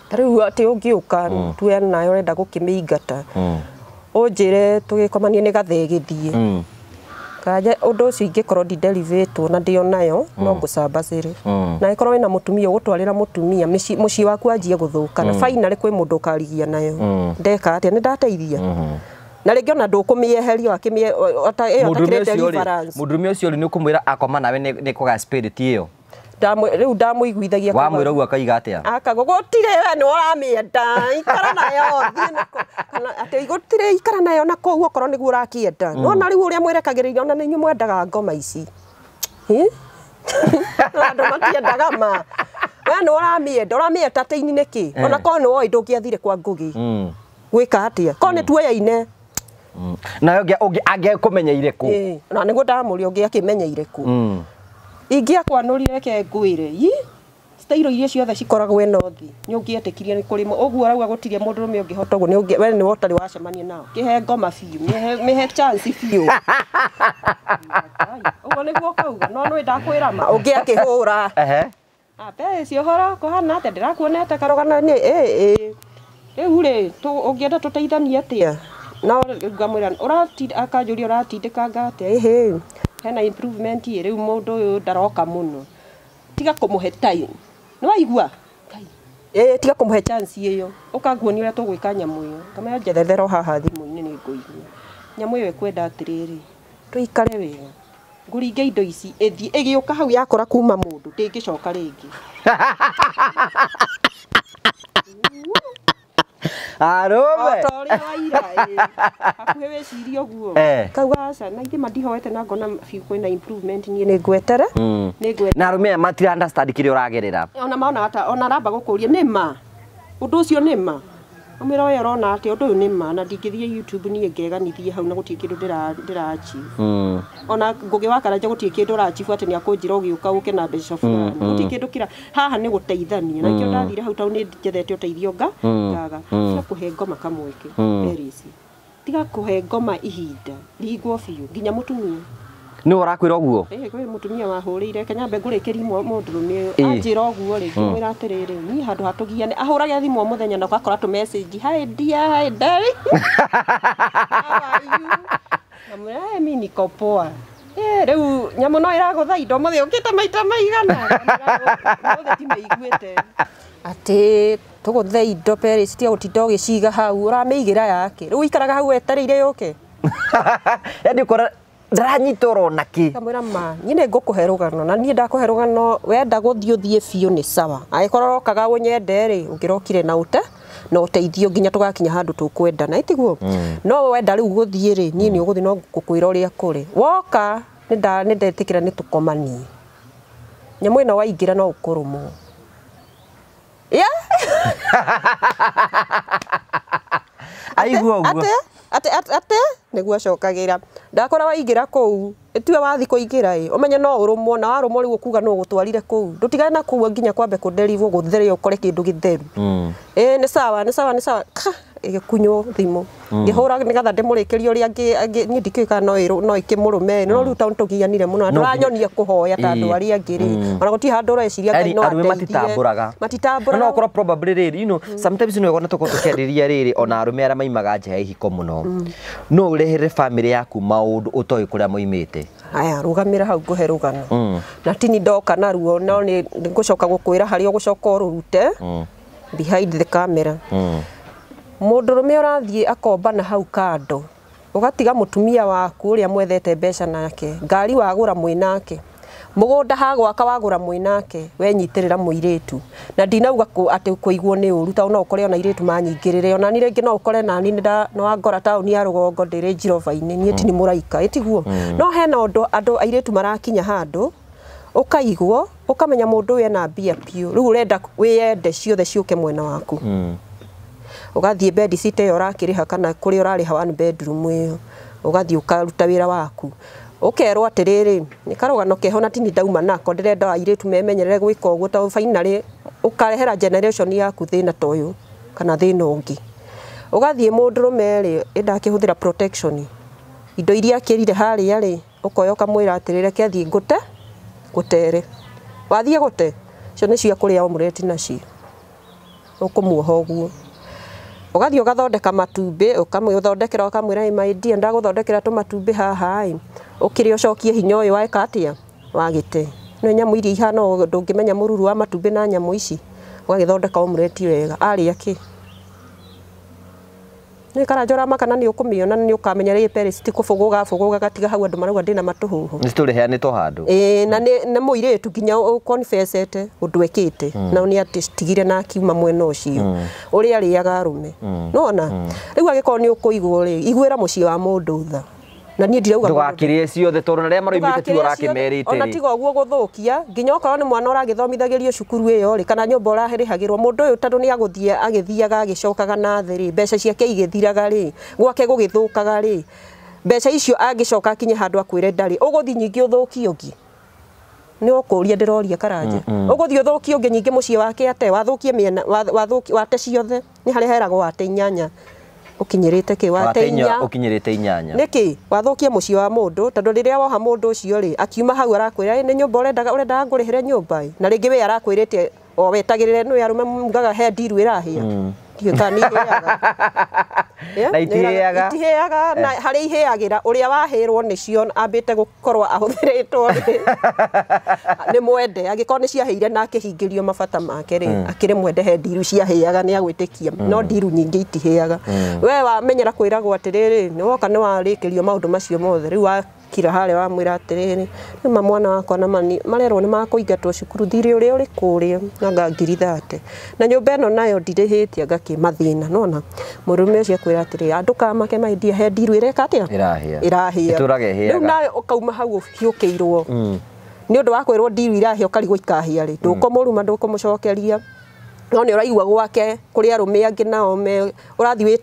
ta rä mm. u atä å ngä å ka tuenayo å renda gå kä mä ingata å njä re tå gä komanie nä gathegä thiä ndikaje undu ucio ingikorwo ndi derivate na ndio nayo no hmm. ngucambacire hmm. na ikorwo wina mutumia ugutwarira mutumia mucii waku anjie guthuka na hmm. finally kwi mundu ukarigia nayo ndeka atia ni ndateithia na rĩngĩ ona ndũkũmĩeheria akĩmĩe ĩyo takĩrĩ deliverance mũndũrũme ũcio rĩ nĩũkũmwĩra akoma nawe nĩkũga spirit ĩyo riu ndamwiguithagia wamwira uguo akaiga atia akago gutire we ni uramienda ikara nayo ati gutire ikara nayo na kogu okorwo niguo urakienda no mm. na riu uria mwirekagiriria ona ninyu mwendaga ngoma ici andu matiendaga ma we ni uramienda uramienda tĩini nĩkĩ eh. ona korwo nĩ woĩ ndũngĩathire kwa ngũgĩ mm. gwĩka atĩa korwo nĩ mm. tuoyaine nayo angĩkũmenya ireku na nĩguo ndamũria ũngĩ akĩmenya ireku ingĩakwanũrire reke nguire yi stairo iria ciothe cikoragwo ena ũthi ni ũngĩetĩkirie nĩ kũrĩ ũguo arauga gũtirĩ mũndũ rũme ũngĩhota ũguo we nĩ wotarĩ wacemanie nao kĩhe ngoma biũ mĩhe chance biũ ũguo nĩguo kauga no nĩ ndakwĩra ma ũngĩ akĩhũra apeci ũhoro kũhana atĩa ndĩrakuonete karogana nĩ ĩĩ rĩu teithania ũngĩenda tũteithanie atĩa no ngamwĩra ũratinda akanjũria ũratindĩkanga atĩa ĩhĩ hena improvement ä rä u må ndå å yå ndaroka må no tiga kå må he time nä waigua ä tiga kå må he chance ä yo å kanguonia å rä a tå gwä ka nyamå ä yo ngamera haha thimå-inä nä ngå igua nyamå ä yo ä atä rä rä tå ikare wega ngå ringe indo ici ĩthiĩ ĩgä å ka hau yakora kuma må ndå ndä ngä coka rä ngä arume toria waira hakuhe weciria guo kauga na ithe madihoete na ngona biu kwina improvement nie ni ngwetere ni ngwetere na arume matira understand kire uragerera ona maona ata ona ramba gukuria ni ma undu ucio ni ma umira we rona atä undu ni ma na ndingithie youtube niä ngeganithie hau na gå tirä kä ndå mm. ona ngugi wa karanja gå kindu kä ndå ũrachibu atä nä akå njä ra å gä å ka ke na mbeca burani hmm, hmm. gå tirä kä ndå kä ra haha nä gå na kä hmm. ndathire hau tau nä njethete å teithio nga ngaga kå he ngoma kamweke tiga kuhe he ngoma ihinda ringwo biå nginya må tumia nä we ũrakwĩra å guo kwä må tumia wahå rä ire kenyambe ngå rä kä ri må ndå anjä ra å guo rä hmm. ngä mwä ra atä rä rä niä handå ha tå giane ahå rage thimå må thenya na å gakora tå u nyamå no ä ragå tha indo må thä å kä te maita maigana må ti maiguä te tå gå the indo cia gå tinda å gä ciga hau å ramä igä ra yake rä u ikaraga hau etereire yå ke yaani ndaranyitora na kä kamwä ma niä nä ngå kå he na niä ndakå he rå wenda gå thiä å thiä biå nä cawa angäkorwo rokaga å nyende-rĩ å ngä rokire na å te na å nginya tå gakinya handå tå kwenda na itiguo mm. no wenda rä u gå thiä-rä niä å gå thiä no ngå kwä ra å rä a kå rä woka nä ndetä kä ra nä tå komanie nyamå ä no waingä ra no å kå rå ate ate niguo acokagira ndakora waigira kuu itiwe wathi kuingira i umenye no urumwo na warumwo riu kuga no gutwarire kuu ndutigane na kuu nginya kwambe kunderivwo gutheria ukore kindu githeru mm. eh ni sawa ni sawa ni sawa kunyo thimo ngihura nigetha ndimurikirie ngi ni ka no no ikimurume no riu tondu tugianire muno andu anyonie kuhoya ta andu ari angi ri mm. ona guti handu ureciria yaani ngai no ateithie matitamburaga matitamburaga no okora probably riri you know mm. sometimes ni wona tuko tukiaririria riri ona arume aria maimaga nja ya ihiko muno mm. no urehere family yaku maundu utoi kuria moimite aya rugamira hau nguhe rugano na tini ndoka naruo no ni ngucoka gukwira hari ugucoka ururute behind the camera mm. mundurume urathie akomba na hau kando ugatiga mutumia waku uria mwethete mbeca nake ngari wagura mwinake mugunda hagwaka wagura mwinake wenyitirira muiritu na ndinauga ati kuigwo ni uru ta no ukore ona iritu manyingirire ona ni ringi no ukore na ni nda no angora tauni ya rugongo ndiri jirova ini ni ti ni muraika mm. itiguo mm. no hena ndo andu airitu marakinya handu ukaigwo ukamenya mundu we na bia piu riu urenda wiyende ciothe ciuke mwena waku mm. ugathie bed ä yo å kana kuri rä a å rarä ha ä yo å gathiä å karuta waku å atiriri ni karugano rä nä karå keho na tini ndauma nako ndä renda memenyerere gwä ka å finally ukarehera generation yaku thina toyo kana thina ungi ugathie ngä å gathiä må ndå rå merä indo iria akä rire harä a rä å koya å kamwä ra atä rä reke athiä cio nä ciakå rä a å må nacio å kå ugathiä å gathondeka matumbä å kamå ukamwä ra ndia ndagå thondekera tå matumbä haha ä å kä rä å cokie hinya å yå waä wagite a wagä te nä nyamå iria ihana ndå ngä menya må ruru wa matumbä na nyamå ici å gagä thondeka omureti wega arä akä nä kana njå ramakana nä å kå mä ona nä å kamenya rä ti kå bå gå gabå gå gagatiga hau andå marauga ndä na matå huho nä tå rä heanätwo handå na nä må irä tu nginya å ndå ekä te na nä atigire na akiuma mwena å cio å hmm. rä rä aga arå me hmm. nona hmm. rä u agä korwo nä å kå igwo rä iguä ra må ciä wa må ndå tha na niä ndirauga ndågakirä ciothe tondå na rä a maroimä te tigo rakä merä ona tigo guo guthukia thå kia nginya okorwo nä mwana å ragä cukuru iyo ri kana nyumba mba å rarä hagä rwo må ndå å yå tondå nä mbeca ciake igithiraga ri rä gwake gå gä mbeca icio angicoka coka kinya handå akwä re ndarä å gå thi nyingä å thå ngi nä å ria karanja uguthi gå thiä nyingi thå wake ate wathukie kie mä wate ciothe ni hari a heragwo wate inyanya ukinyirite ki wa tenya ukinyirite inyanya niki wathukie muci wa mundu tondu riria woha mundu ucio ri akiuma hau arakwira ni nyumba urenda urenda ngurihire nyumba na ringi we arakwirite o wetagirire nu yarume mugaga he ndiru irahia mm kana yeah? na itiheaga itiheaga eh. na harä iheagira å rä a wahä rwo nä cio ambä te gå korwo thä rä two nä mwende agä korwo nä ciahä ire na akä hingä rio mabata make rä mm. akä rä mwende he ndiru ciahäaga nä agwä tä kia no hmm. ndiru nyingä itiheaga mm. we wamenyera kwä ragwo atä rä rä nä woka nä warä kä rio maå ndå macio mothe rä u kira hale wa mwira atiriri ma mwana wakwa na mani marerwo ni makuingatwo cukuru thiri uri uri kuria na ngangiri thate na nyumba ino nayo ndirihitie mathina nona murume ucio akwira atiriri andu ma maindia he ndiru ireka atia irahia irahia riu nawe ukauma hau hiukiirwo nä mm. å ndå wa ndiru irahia å karigwo ikahia ri mm. nduko muruma nduko mucokeria no ni uraigua gwake kuri arume arå me angä nao me å rathiä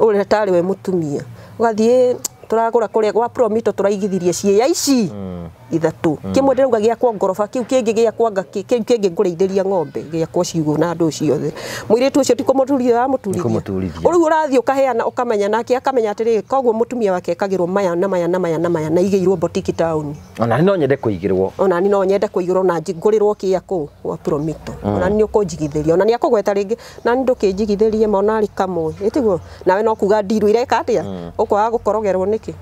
wä we mutumia tumia turagura kuria gwa promito turaigithirie ciya ici mm ithatu hmm. kimwe ndirauga ndärauga kwa ngorofa kiu kingi u kwa ngä kiu kingi kä ng'ombe gä kwa ciugå na andå ciothe mwirä ucio å cio tikå må turithia wa må turithia å rä u nake akamenya atiri rä koguo må wake kagirwo maya na maya na maya na maya na igä irwo town ona ni no nyende kuigirwo ona ni no nyende kuigirwo na ngurirwo kia ku wa promito hmm. ona ni å kå njigithä ria onani akå gweta rä ngä nani ndå kä kamwe ä tiguo nawe no kuga ndirå ireka atia hmm. a gukorogerwo niki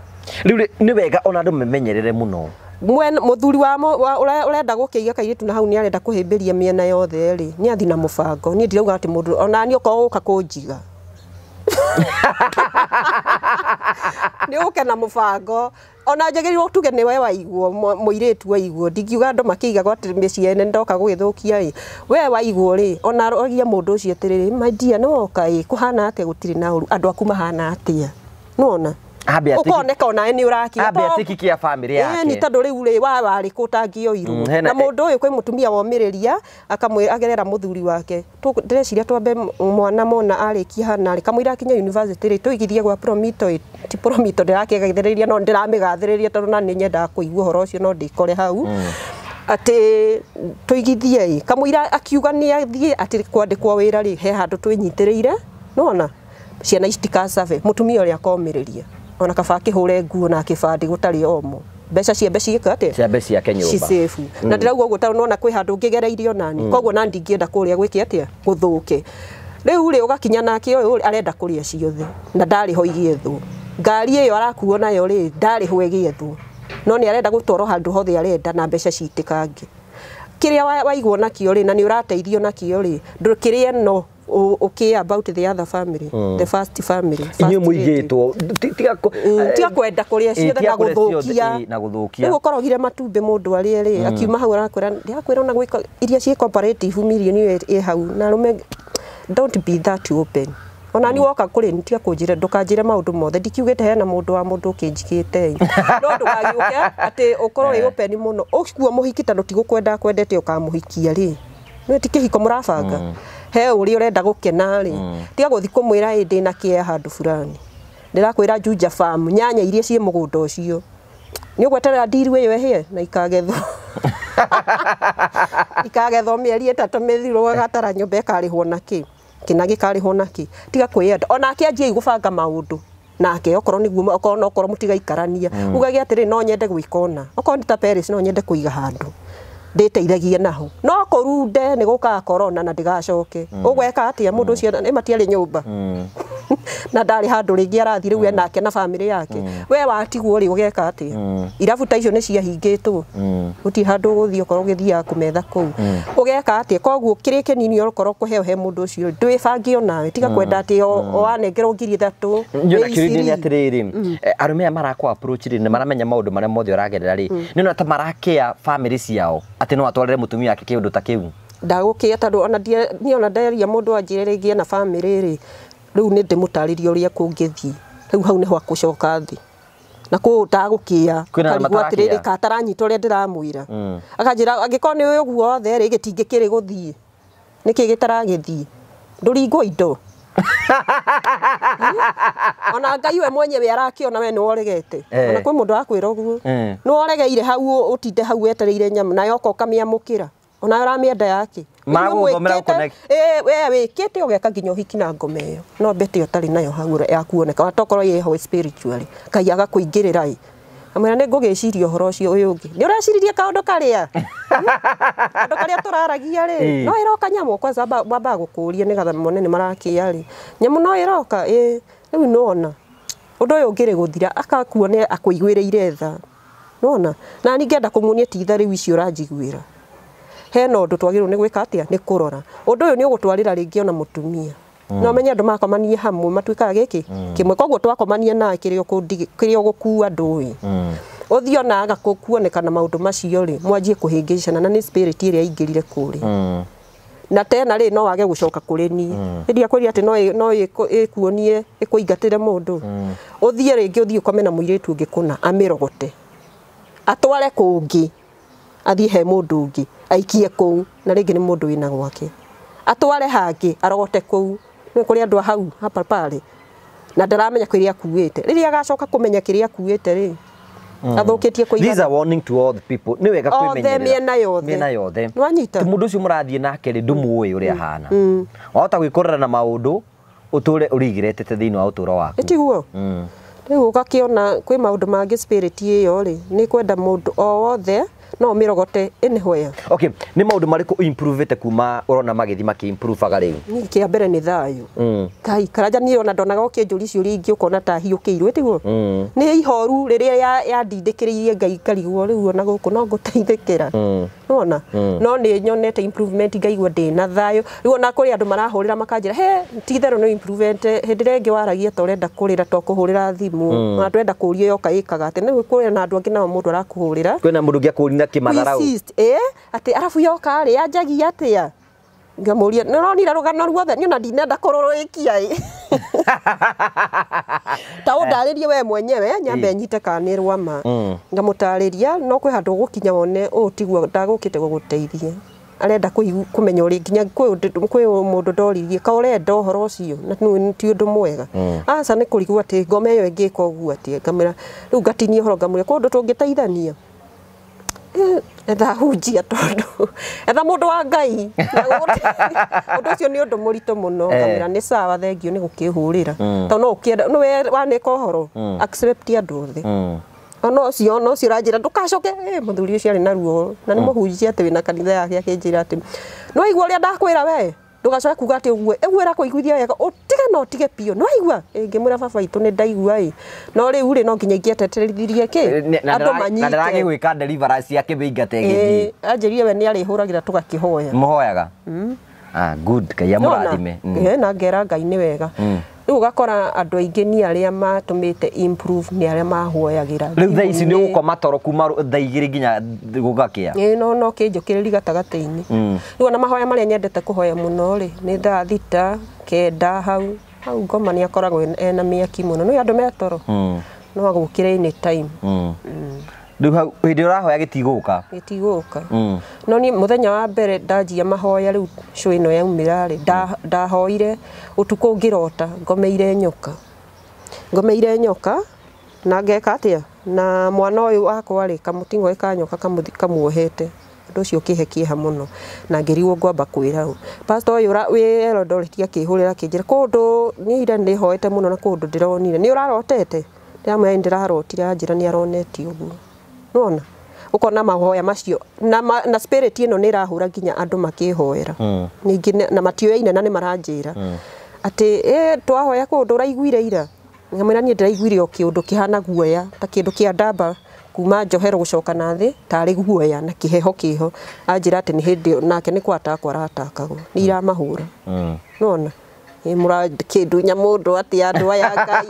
gå ni wega ona andå memenyerere muno muthuri wa urenda gukiiga kairitu na hau ni arenda kuhimbiria miena yothe ri ni athi na mubango ni ndirauga ati mundu ona ni ukorwo uka kunjiga nä å ke na må bango ona njagärä tuge nä we waiguo må irä tu waiguo ndingiuga andå makä igagwo atä mä ciene ndoka gå gä thå kia we waiguo rä ona rogia må ndå å cio dear no woka ä kå hana atä gå tirä na uru ru andå aku mahana atä a nona ukoneka onae nä å rakiaambe bamä rä ni tondå rä u rä wawarä kå tangio irå mm, na må ndå å yå kwä må tumia womä rä ria akamwä agerera må thuri wake ndäreciria twambe mwana mona arä kia hana rä kamå irakinya akinya rä tå igithie gwa ti ndä rakägaithä rä ria no ndä ramä gathä rä ria tondå na nä nyendaga kå igua å horo å cio no ndä kore hau mm. atä tå igithie ä kamå akiuga nä athiä atä kwandäkwo wä ra rä he handå twä nyitä rä ire nona ciana citikacabe må tumia å rä a akomä rä ria ona kaba akä nguo na kĩbandĩ gũtarĩ omo mbeca ciambe ciĩka atä ciambe ciake nyũmba na mm. ndĩrauga ũguo ta nona kwĩ handũ ngĩgereirio nani mm. koguo na ndingĩenda kũrĩa gwĩke atia gũthũke rĩu rĩ ũgakinya nake ũyũ arenda kũrĩa ciothe na ndarĩ ho igĩethwo ngari ĩyo arakuo nayo rĩ ndarĩ ho ĩgĩethwo no nĩ arenda gũtwarwo handũ hothe arenda na mbeca citĩkange kĩrĩa waigwo nakĩo rĩ na nĩ ũrateithio nakĩo rĩ ndũkĩrĩe no okay about the other family mm. the first family inyu muigitwo tiga mm, eh, kwenda kuria eh, ciothe na guthukia eh, na guthukia riu korogire matumbi mundu arie ri mm. akiuma hau arakwira ndirakwira ona gwika iria ci cooperative million e hau na rume don't be that open ona ni mm. woka kuri ni tia kunjire ndukanjire maundu mothe ndikiugite hena mundu wa mundu kinjikite no ndugagiuke ati ukorwo wi open muno ukuo muhiki tondu tigukwenda kwendete ukamuhikia ri ni ti kihiko murabanga mm he uri urenda gukena ri mm. tiga guthi kumwira i na kie handu fulani ndirakwira juja farm nyanya iria cie mugundo ucio ni ugwetera ndiru iyo ehie na ikagethwo ikagethwo mieri itatu mithirwo gatara nyumba ikarihwo na ki kina gikarihwo na ki tiga kwiyenda onake anjia igubanga maundu nake okorwo niguo okorwo nokorwo mutigaikarania mm. ugage atiri no nyende gwikona okorwo ni ta Paris no nyende kuiga handu nditeithagie naho no kurunde ni gukaa korona na ndigacoke ugweka mm. atia mundu ucio ni matiari nyumba na ndarä handå rä ngä arathi rä u enake na bamä yake mm. we watigwo rä å geka atä mm. irabu ta icio nä ciahingä two gå ti handå gå thiä okorwo gä thiaga kå metha kå u å geka atä koguo kä rä kä nini okorwo kå heo he må ndå å cio ona bange onawe tiga o atä wanengerwo ngiri ithatå nä atä rä rä arå me aya marakå rä nä maramenya maå ndå marä a mothe å ragerera rä nä no ta marakä a bamä rä ciao ati no atwarĩre mũtumia wake kĩũndũ ta kĩu ndagũkĩa tondũ ona niĩ ona nderia mũndũ anjĩre rĩngĩ na å rä a kå ngä thiä rä u hau nĩho coka thä na kũu ndagũkĩa karigwo yå kataranyita rä gä tingä kä rä gå thiä nä kä gä taragä thiä ndå ndũringwo indo ona ngai we mwenye mwenyewe arakiona we woregete eh. ona kwi mundu akwira guo woregeire eh. hau utinde hau wetereire nyamu nayo oka ukamiamukira ona uramienda yake eh, we kete ugeka nginya hiki na ngome yo no mbete iyo tari nayo hau yakuoneka ye ho spiritually ngai agakuingirira ngamwira ni ngugiciria uhoro ucio uyu ungi ni uraciririe kaundu karia kaundu karia turaragia ri mm. no iroka nyamu kwanza baba gukuria ni gatha mone ni marakia ri nyamu no iroka ä rä u nona å ndå å yå ngä rä gå thira akakuone akå iguä rä nona na ni ngenda kå muonia ti rä u icio ranjiguä ra hena å ndå twagä rwo nä gwä ka atä a nä kå rora å ndå å yå nä å gå twarä ra rä ona må tumia Mm. no menye ndo makomanie hamwe matuika giki mm. kimwe kogwo twakomanie na kirio kundi kirio gukua nduwi uthio mm. na aga kuonekana maundu macio ri mwanjie kuhingicana na ni spirit iria ingirire kuri na tena ri no wage gucoka kuri ni ndia kuri ati no no ikuonie ikuingatire mundu uthie ringi uthie kome na muiritu ngikuna amirogote atware kungi athie he mundu ngi aikie kou na ringi ni mundu wina gwake atware hangi arogote kou kuri andu hau hapa pale na ndaramenya kwiri akuwete riri agacoka kumenya kiri akuwete ri Mm. athukitie kuiga these are warning to all the people ni wega kwimenyerera miena yothe miena yothe nwanyita mundu ucio murathie nake ri ndumuwi uri ahana mm. wahota gwikorera na maundu uture urigiretete thiini wa uturo waku itiguo mm. riu ugakiona kwi maundu mangi spirit iyo ri ni kwenda mundu o wothe no mirogote hoya okay ni maundu improve te kuma urona magithi maki aga riu ni kia mbere ni thayu mm. kai karaja ni ona ndonaga ukienjuri cio ringi ukona ta hiukiirwe tiguo mm. ni ihoru riria ya ya ngai ngarigwo riu ona guku no nguteithikira mm nona mm. no nä nyonete improvement ngaigua ndä na thayå rä u ona kå rä andå marahå rä ra makanjä ra he tigitherå nä improvete hä ndä ä ngä waragia ta å renda kå rä ra to kuhurira hå rä ra thimå mm. andå enda kå ria yoka ä kaga atä nä na andå angä nao må ndå arakå hå rä ra kwä na må ndå ngä ri na kä matharau eh, atä arabu yoka rä anjagia atä a ngamuria nironire rugano ruothe ni ona ndinenda kururikia i ta undaririe we mwenyewe nyambe mm. nyite kana ni rwama mm. ngamutariria no kwi handu gukinya wone u tiguo ndagukite guguteithie arenda kumenya uri nginya kwi mundu ndoririe ka urenda uhoro ucio na ti undu mwega mm. asa ni kurigwa ati ngome iyo ingika uguo atia ngamira riu ngatinia uhoro ngamuria kundu tungiteithania etha hunjia tondu etha ndå wa ngai ndå må ni må no muno ngamira ni sawa thengio ni gukihurira tondu no ukienda no we wanika uhoro mm. accept andu othe mm. ona ucio ona kacoke ranjira ndukacoke eh, muthuri ucio ari na ruo na ni atä ati na kanitha yake akinjira ati no a ndakwä ndakwira wee gacoka kuga atä å gue äguä ra kå iguithia wega å tiga no tige piå no aigua ä ngä mwä ra baba itå nä ndaigua ä no rä u rä no nginya ingä eteterithirie kä andå manyitndaragä gwä ka ciake mä ingate gä anjä rie we nä arä hå ragä ra tå gakä hoya må hoyaga hmm? ah, ngai hmm. na ngera ngai nä wega mm rä u gakora andå aingä nä arä a matå improve nä arä a mahuoyagä thaa ici nä gå koma toro kuma thaa igä rä nginya gå gakä no no kä njå kä rä ri gatagatä-inä mm. rä ona mahoya marä a nyendete kå hoya må ni nä thaa thita kenda hau hau ngoma nä akoragwo ena mä aki må no nä andå metoro no agå kä time Mm rä u hä ndä ũrahoya gä tigå ka gä tigå ka mm. no niä må thenya wa mbere ndanjia mahoya rä u cå ä no yaumä rarä ndahoire å tukå ngä rota ngomeire nyoka ngomeire nyoka na ngeka atä na mwana å yå wakwa rä kamå ting'oä ka nyoka kamuohete cio kä he kä muno na ngä rigwo ngwamba kwä ra pastor å yå wä elondoreti akä hå rä ra kä njä ra kå ndå niä ira nä hoete må no na kå ndå ndä ronire nä å rarotete ndä ramwä ndä rarotire anjä ra nä aronetie å guo nona uko na mahoya macio na ma, na spirit ino ni rahura ginya andu makihoera mm. ningi na matio ina na ni maranjira mm. ati e twahoya ku ndu raiguire ira ngamira ni ndiraiguire o kiundu kihana guoya ta kindu kia damba kuma johero gucoka na thi tari guoya na kiheho kiho anjira ati ni hindi nake ni kwata kwarata kagu ni ira mahura mm. nona mm. murakindunya mundu ati andu aya ngai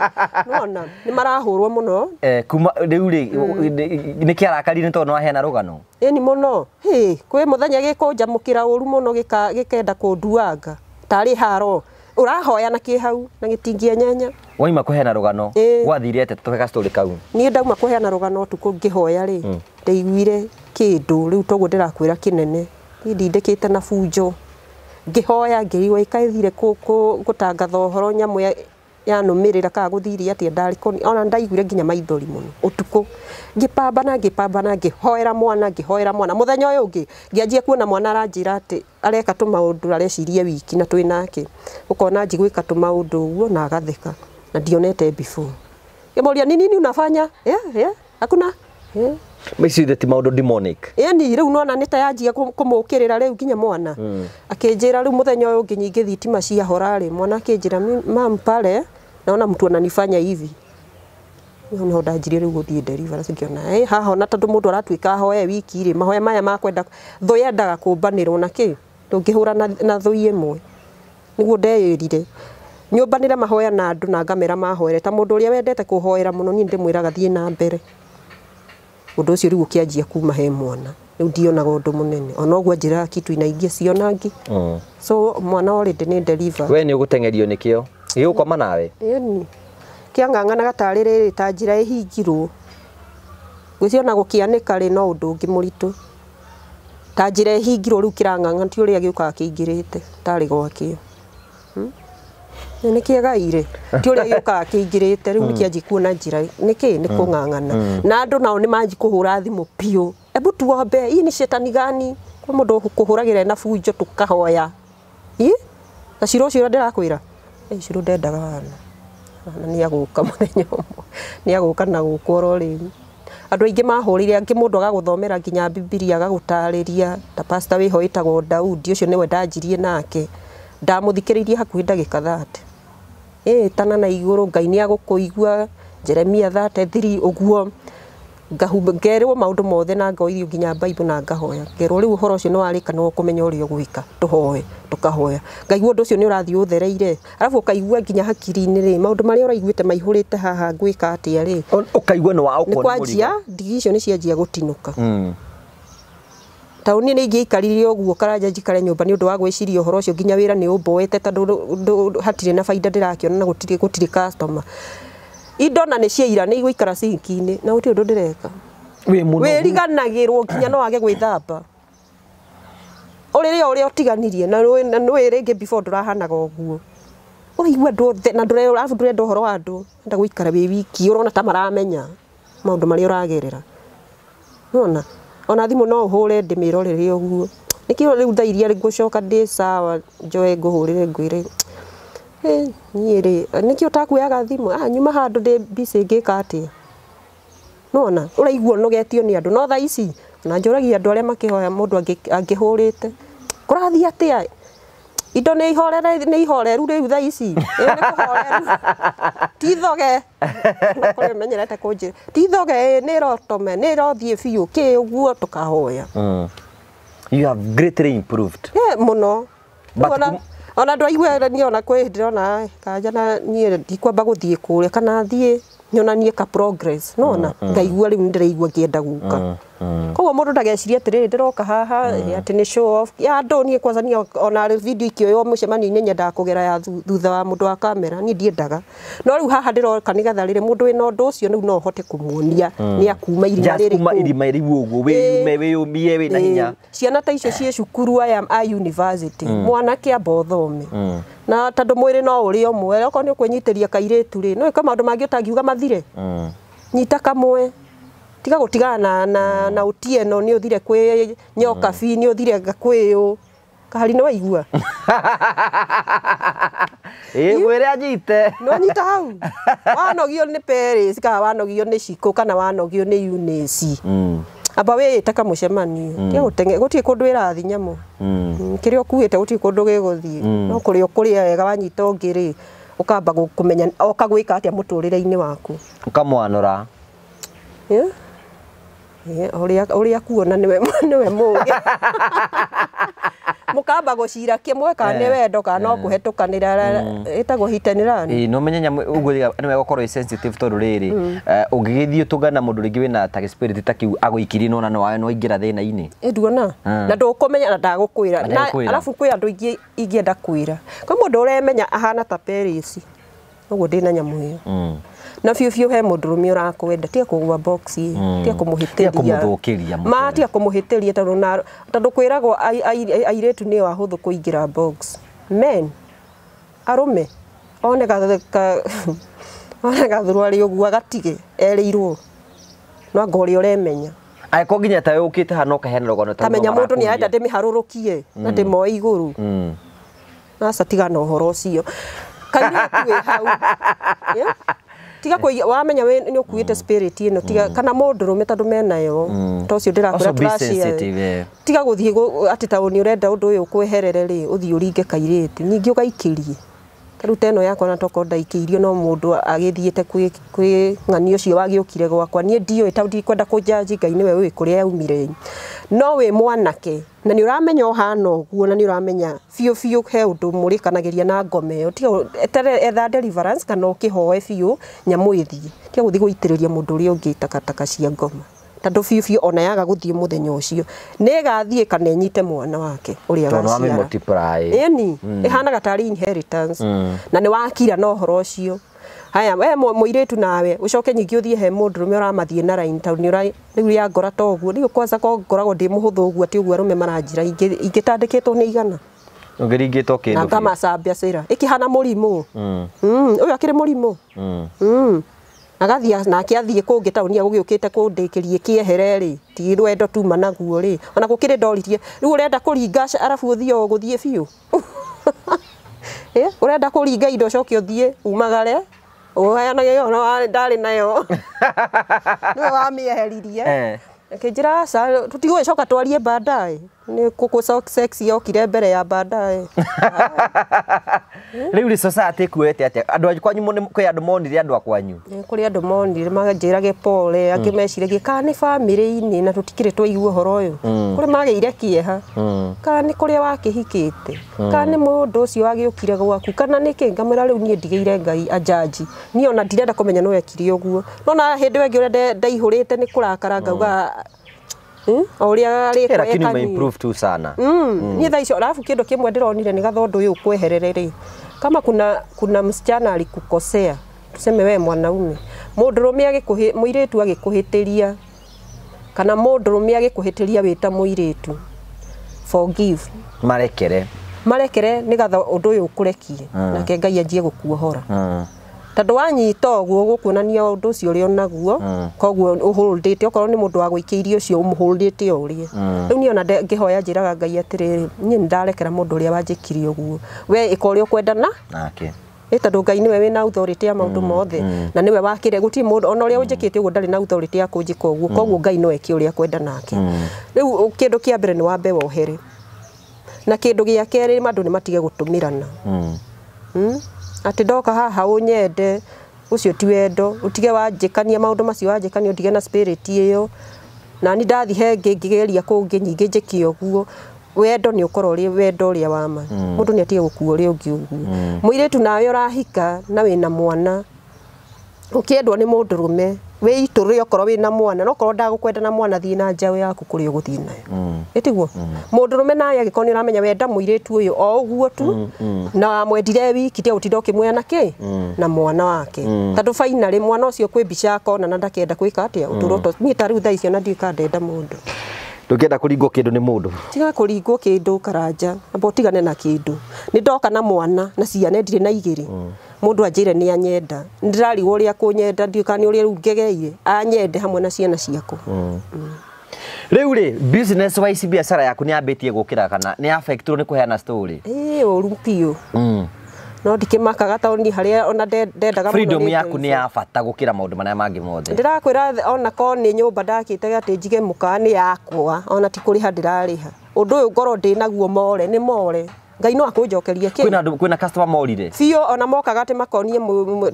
nona ni marahurwo muno eh kuma riu ri hmm. ni kiarakari ni tondu waheana rugano ni muno hi kwi muthenya gikunjamukira uru muno gikenda kunduanga tari haro urahoya na ki hau na gitingia nyenya waima kuheana rugano gwathire ate tuka story kau ni ndauma kuheana rugano tuku ngihoya ri hmm. ndeiguire kindu riu toguo ndirakwira kinene ni ndindikite na fujo ngihoya ngiigua ikaithire gutangatha uhoro nyamu yanumirira ka guthiri ati ndari ndarikoni ona ndaiguire nginya maithori muno utuko ngipamba na ngipamba na ngihoera mwana ngihoera mwana muthenya uyu ungi ngianjia kuona mwana aranjira ati areka tu maundu areciria wiki na twi nake ukona njiguika tu maundu uguo na agatheka na ndionete before ngimuria ni nini unafanya yeah, yeah, hakuna yeah meciria ti maundu demonic yani riu nona nita yanjia kumukirira riu nginya mwana mm. akinjira riu muthenya uyu nginyingi thitima ciahora ri mwana akinjira mam pale naona mtu ananifanya hivi niho ndanjirie riu guthii deliverance ngiona eh haha ona tondu mundu aratuika hoye wiki ri mahoya maya makwenda thu yendaga kumbanirwo na ki ndungihura na thu imwe niguo ndeyirire nyumbanire mahoya na andu na ngamera mahoere ta mundu uria wendete kuhoera muno ni ndimwiraga thii na mbere undu ucio riu ukianjia kuma he mwana riu ndionaga undu munene ona guo njira kitu inaingia cionangi mm. so mwana already ni deliver we ni ugutengerio nikio gigukoma nawe ni kiang'ang'anaga tarä rä rä ta njä ra ä hingirwo gwä cio gå kä anä ka rä no å ndå å ngä må ritå ta njä ra ä hingirwo rä u kä ti å rä a gä ũkaga kä ingä rä te tarä gwakio nä kä ega irä ti å rä a gä å kaga kä ingä rä te rä u nä kä anji kuona njira nä nä na mm. mm. andå nao nä manji kå hå ra thimå piå ebu tuombe hii nä cetani gani kwä må ndå kå hå ragä re na bunjo tå kahoya i na cira å cio å rä a ndä rakwä ra cirå ndendaga hana hana nä agå ka må thenya å mwe nä agå ka na gå kå oro rä u andå aingä mahå rä re angä må ndå agagå thomera nginya bibiria agagå tarä ria ta ho ä tagwo daudi å cio nä we ndanjirie nake ndamå thikä rä irie hakuhä ndagä ka thate tana na iguru ngai ni agukuigua jeremia thate thiri ũguo ngerwo maundu mothe na ngoithio nginya bible na ngahoya ngerwo rĩu ũhoro ũcio nĩ warĩkana ũkũmenya ũrĩa ũgwĩka tũhoe tũkahoya ngaigua ũndũ ucio ni urathi uthereire arabu ukaigua nginya hakiri-inĩ rĩ maũndũ marĩa ũraiguĩte maihũrĩte haha ngwĩka atĩa rĩ ũkaigua nĩ waũkwo nĩ kwanjia ndigi icio ni cianjia gutinuka mm. taoni ni ngiikaririe uguo karanja jikare nyumba ni undu wa gwiciria uhoro ucio nginya wira ni umboete tondu hatire na faida ndirakiona na gutire gutire customer indo na ni ciira ni iguikara sinkine na uti undu ndireka wi muno wi riganagirwo nginya no age gwithamba uriri uri utiganirie na ni ringi before ndurahanaga uguo uraigua ndu the na ndure ravu ndure ndu uhoro wa ndu nda gwikara wi wiki urona ta maramenya maundu maria uragerera nona ona thimu no uhure ndimirorere uguo nikio riu thairia iria ngucoka ndi sawa njoe nguhurire ngwire hey, niĩ rĩ nĩkĩ ũtakuoyaga thimũ ah, nyuma handũ ndĩ mbici ngĩka atĩa nona ũraigua nogetio ni andu no thaici ici na njũragia andu arĩa makihoya mundu angihurite kurathi atia indo nä ihorere nä ihoreru rä u tha ici ä tithoge kå menyerete kå njä tithoge ä nä rotome nä rothiä biå kä å guo tå kahoya må hmm. no ona ndå aiguerania ona kwä ndä rona kanja na niä ndikwamba gå thiä kå rä a kana thiä nyonanie ka progress nona mm, mm. ngaigua riu ndireigua ngienda guka mm, kogo mundu ndagecirie atiriri ndiroka haha ati ni show off ya ndonie kwanza ni ona video ikio yo mucemanio-ini nyendaga kugera ya thutha wa mundu wa kamera ni ndiendaga no riu haha ndiroka nigetha riri mundu wina ndu ucio riu no hote kumuonia ni akuma irima riri kuma irima riu uguo wiyume we na hinya ciana ta icio cie cukuru aya a university mwana amba uthome na tondu mwiri no uri o mwere okorwo ni kairä kairitu ri nä ka maundu mangi tangiuga mathire mm. nyita kamwe tiga gutigana na, na, mm. na nä ni uthire kwi nyokabi mm. å ni uthire å kahari nä waigua mwä rä anyite no nyita hau wanogio nä peris kana wanogio nä cikå kana wanogio nä mm. amba wä ä te kamå cemanio äagågå mm. tiä kå ndå wä rathinyamå mm. mm, kä rä a å kuä te gå tiä kå ndå gä gå thiä no kå rä a å kå rä a wega wanyita å ngä rä å kamba gkå menya oka gwä ka atä a må tå rä re-inä waku å kamwanåra uria kuona niwe niwe mungi mukamba gucira kimwe eh. kana ni wendo kana no eh. kuhitukanira itagwo mm. hitanirani no menye nyamu uguo ni wega korwo sensitive tondu riri ungigithio mm. eh, tungana mundu ringi wina ta spirit ta kiu agwikiri no ah. na no no ingira thina ini nduona na ndukumenya na ndagukwira na alafu kwi andu ingi ingienda kwira kwa mundu uremenya ahana ta perisi uguo ndina nyamu iyo mm na biå biå he må ndå rå me å rakwenda tia kå gwa mm. tia kå må hä tä ria ma tia kå må hä tä ria tondå kwä ragwo airä tu nä wahå thå kå ingä ra men arå me one gathå rwarä å guo gatige erä irwo no anga å rä a å remenya angäkorwo nginya tawe å kä te hana å kahena rogano tamenya må ndå nä arenda ndä mä harå rå kie mm. na ndä moe igå rå mm. aca å horo å cio kairä tu hau tiga kuiga wamenya we ni ukuite mm. spirit ino tiga mm. kana mundurume tondu menayo to ucio ndirakwira turacia tiga guthii ati ta ni urenda undu uyu kweherere ri uthii uringe kairiti ningi ugaikirie taruta u teno yakwa na toko ndaikĩirio irio no må ndå agä thiä kwä ng'ani å cio wagä å kire gwakwa niä ndiũĩ tondũ ndikwenda kå ngai nä we wä kå rä a no wä mwanake na nä å ramenya å hana å na nä å ramenya biå biå he å ndå må rä kanagä na ngoma ä yo tiga etha deliverance kana å kä hoe biå thiä tiga gũthiĩ thiä gå itä rä ria må ndå å rä a å ngä takataka cia ngoma tondu biu biu ona yaga guthie muthenya ucio ni gathie kana nyite mwana wake uria gaciara yani ihanaga mm. tari inheritance mm. na ni wakira no horo ucio haya we muiritu nawe ucoke nyingi uthie he mundurume uramathie na raini tau niura riu ya ngora to guo riu kwanza ko ngoragwo ndi muhuthu uguo ati uguo arume maranjira ingitandikitwo ni igana ngiringitwo kindu na ngamacambia cira ikihana murimu mm uyu akiri murimu mm agathia na athiä kå ngä taå nia gå gä å kä te kå ndä kä rie kä ti rwendo tuma naguo rä ona gå kä rä ndoririe rä u å renda kå ringa arabu å thiä gå thiä biå å renda kå ringa indo coke å thiä umagare yo ona ndarä nayo nä we wamä eheririe eh. kä njä ra coka twarie mbandaä ni kuku sex yokire mbere ya baadaye riu ri society kuete atia andu a kwanyu kwi andu monire andu a kwanyu kuri andu monire magjirage pole angi mm. meciragie ka ni family ini na tutikire twaigua horo uyu mm. kuri mageire kieha mm. ka ni kuria wakihikite ka ni mundu ucio agiukire gwaku kana ni ki ngamwira riu nie ndigeire ngai ajaji ni ona ndirenda kumenya no ekire uguo no na hindi wengi uria ndaihurite ni kurakara ngauga Mm? o ũrĩa arĩ lakini umeimprove tu sana mm. Mm. niĩ thaa icio alafu kĩndũ kĩmwe ndĩronire nĩ gathondo ũyũ kweherere rĩ kama kuna kuna msichana alikukosea tuseme we mwanaume mũndũrũme agĩkuhĩ mũirĩtu agĩkuhĩtĩria kana mũndũrũme agĩkuhĩtĩria wĩ ta mũirĩtu forgive marekere marekere nĩ gatho ũndũ ũyũ ũkũrekie mm. nake ngai anjie gũkuohora mm tondu wanyita guo gukunania undu ucio uri onaguo mm. koguo uhuldite okorwo ni mundu wa guikiirie ucio umuhuldite urie mm. riu ni ona ngihoya njiraga ngai atiriri ni ndarekera mundu uria wanjikirie uguo we ikore ukwendana nake tondu ngai we niwe mm, na authority ya maundu mothe na niwe wakire guti mundu ona uria unjikite uguo ndari na authority ya kunjika uguo koguo ngai no eke uria kwenda nake riu kindu kia mbere ni wambe wohere na kindu gia keri andu ni matige gutumirana hmm? ati ndoka haha unyende ucio ti wendo utige wanjikania maundu macio wanjikania utige na spirit iyo na ni ndathi he ngigeria kungi nyingi njiki oguo wendo ni ukoro ri wendo ri wa ma mundu mm. ni atige gukuo ri ungi oguo muiretu mm. nawe urahika na wina mwana ukiendwa ni mundu rume mm. we itå rä okorwo wä na mwana nokorwo ndagå na mwana thiä mm. mm. na njaå yaku kå rä å gå thiä nayo ä tiguo må ndå rå me naye agä korwo nä å ramenya wenda må irä tu å yå o å guo tu na mwendire wiki tia gå tinda å kä mwea na kä na mwana wake mm. tandå bainarä mwana å cio kwä mbica akona na ndakenda gwä ka atä a å tå ro niä tarä u thaa icio na ndiä kandenda må ndå ndungienda kuringwo kindu ni mundu tiga kuringwo kindu karanja amba utigane na kindu ni ndoka na mwana na ciana ndire na igiri mm mundu anjire ni anyenda ndirarigwo uria kunyenda ndiukani uria riu ngegeire anyende hamwe na ciana ciakwa mm. mm. riu ri business wise biacara yaku ni ambitie gukira kana ni affectirwo ni kuheana story Ee uru piu no ndikimakaga makaga ni harä ona ndendaga freedom yaku nä ya bata gå kä ra maå ndå marä a mangä mothe rakwä ona korwo nä nyå mba ndakä te atä njige må kaa nä yakwa ona ti kå rä ha ndä rarä ha å ndå å yå ngorwo ndä naguo more nä more ngai no akunjokerie kä kwina customer morire cio ona mokaga atä makonie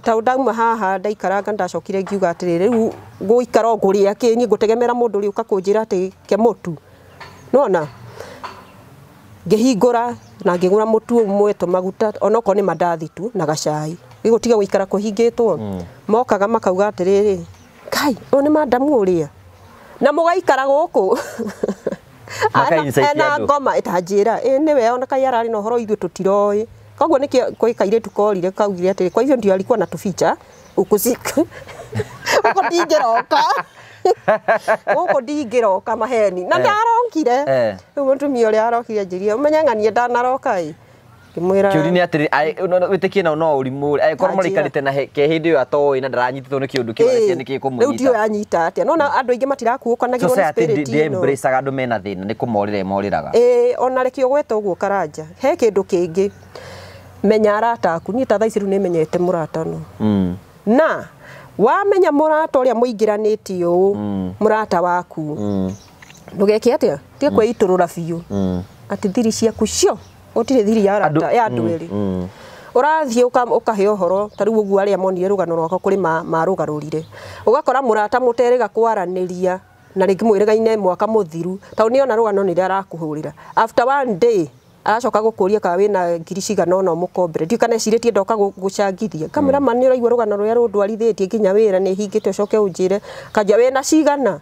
ta ndauma haha ndaikaranga ndacokire ngiuga atä rä rä u gå ngå rä a kä niä ati tegemera må ndå rä å njä ra atä ke må tu nona ngĩhingũra na ngĩgũra mũtu ũmwe tũmaguta onokorwo nĩ mandathi tu na gacai gĩgũtiga gũikara kũhingĩtwo hmm. mokaga makauga atĩrĩrĩ kai ũyũ madamu uria na mugaikara guku ena ngoma itanjira ä nä we ona kai ararä na å horo tutiroi tå tiroä koguo nä kä kwä kairä tu kaugire atä kwa hivyo ndio alikuwa na tåbica uko ndingä roka gå ndingä roka maheni na eh. ndarokire eh. rä u må tumia å rä a arokire njä å ndanaroka ä ngimwira kiuri ni atiri ai witikie nao no urimu akorwo marikarite na ke hindi yo ina na ndaranyititwo ni kiundu kiu ni kikumunyita riu tio yanyita atia nona andu aingi matirakuukanagirwo ni spirit ino embraceaga andu mena thina ni kumorire moriraga ii ona reke ugweta uguo karanja he kindu kingi menya arata aku niä ta thaici rä u nä menyete må ratano mm. na wamenya må rata å rä a må ingä ranä tie å hmm. må rata waku ndå mm. geke atä a tiga kwä itå rå ra biå hmm. atä thiri ciaku cio gutire thiri ya rata ya andu eri mm, urathiä mm. å kaheo horo ta rä u å guo arä a monire rå gano rwakwa kå rä marå garå ågakora må kwaranä ria na rä ngä mwaka må thiru tondå nä ona rå gano nä rä arakå after one day aracoka gå kå ria kana wä na ngiri cigana ona å må kana ecirä ndoka gå cangithia kamä ra ma mm. nä å rå gano rä a rå tie nginya wä ra nä hingä te å coke å wä na cigana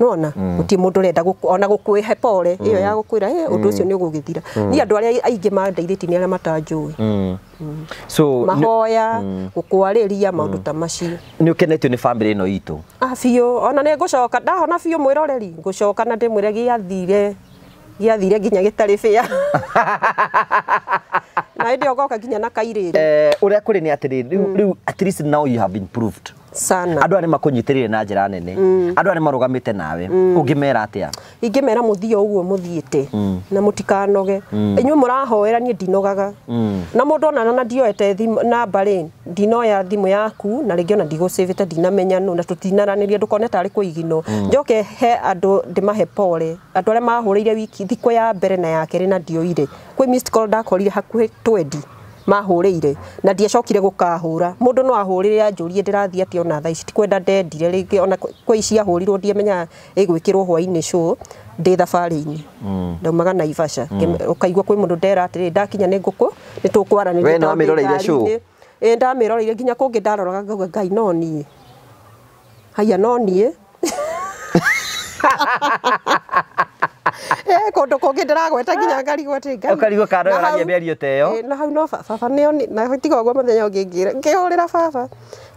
nona uti mm. mundu renda ona gukwihe pole iyo mm. ya gukwira he undu ucio mm. ni ugugithira ni andu aria aingi mandeithiti ni aria matanjui so mahoya gukwariria maundu ta macio ni ukenetio ni family no itu ah fio ona ni ngucoka ndahona fio mwiroreri ngucoka na ndimwire giathire giathire nginya gitari fia na ndio goka nginya na kairiri eh uria kuri ni atiri riu at least now you have improved sana andå arä makå na njä nene mm. andå arä marå te nawe mm. å ngä mera atä a ingä mera må thiä å guo må thiä te mm. na må tikanoge mm. inyuä må rahoera niä ndinogaga mm. na må ndå onana na ndioete namba rä ndinoya thimå yaku na rä ngä ona ndigå te ndinamenya na tå tinaranä ria ndå kone tarä kå igino mm. njoke he andå ndä mahe pore andå arä mahå rä ire wiki thikå ya mbere na ya kerä na ndioire kwä ndakorire hakuhä twendi mahurire na ndiacokire gukahura mundu no ahurire anjurie ndirathie ati ona thaa ici tikwenda ndendire ringi ona kwi ici ahurirwo ndiamenya igwikirwo hwainĩ show ndä thabarä-inä mm. ndaumaga na ivaca ukaigua mm. kwä må ndå ndera atä ndakinya nä ngå kå nä tå kwaranä ä ndamä roreire nginya kå ngä ndaroraga ngauga ngai no niä haiya no niä kå eh, kundu kungi ndiragweta ah, nginya ngarigwo ati ngai ukarigwo kana yoragia mĩario ta ĩyo na hau no baba nĩo na tiga ũguo mũthenya ũngĩ ngĩra ngĩhũrĩra baba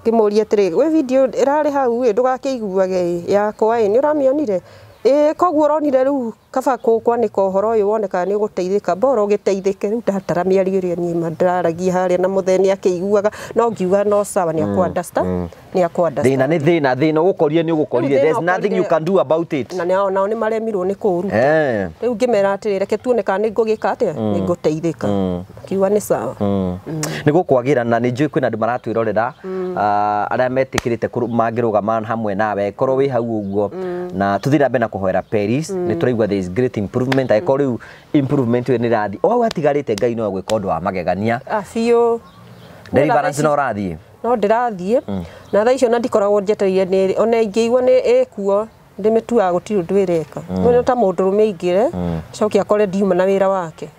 ngĩmũria atĩrĩ gwĩ video ĩrarĩ hau ĩ ndũgakĩiguage yakwa ĩ nĩ ũramĩonire ĩĩ koguo rä u kaba kwanika uhoro uyu woneka ni uguteithika bora ugiteithike riu ndatara miario iria nie ma ndĩraragia harĩa na mutheni akiiguaga no ngiuga no sawa ni akwandasta mm, mm. ni akwandasta thina ni thina thina ugukorie ni ugukorie there's nothing you can do about it na nao nao ni maremirwo ni kuruta riu ngimera atirä reke tuone kana nä ngå gä ka atä nä mm. ngå teithä ka kiuga nä sawa nä gå kwagä ra na nä njå ä kwä na andå maratwä rorera ah, arä a metä kä rä te mangä rå gama hamwe nawe korwo wä hau å guo na tå thä na na kå hoera nä tå raigua is great improvement angä korwo rä u improvement ä yo nä rathiä o hau hatigarä te ngai no gwä ka å ndå wa magegania biå deliverance no rathiä no ndä rathiä mm. na tha icio na ndikoragwo njetereire ona ingä igua nä ä kuo ndä mä tuaga gå tirå ndå ä reka mm. no ta må ndå rå mä aingä re mm. coki akore ndiuma na wä ra wake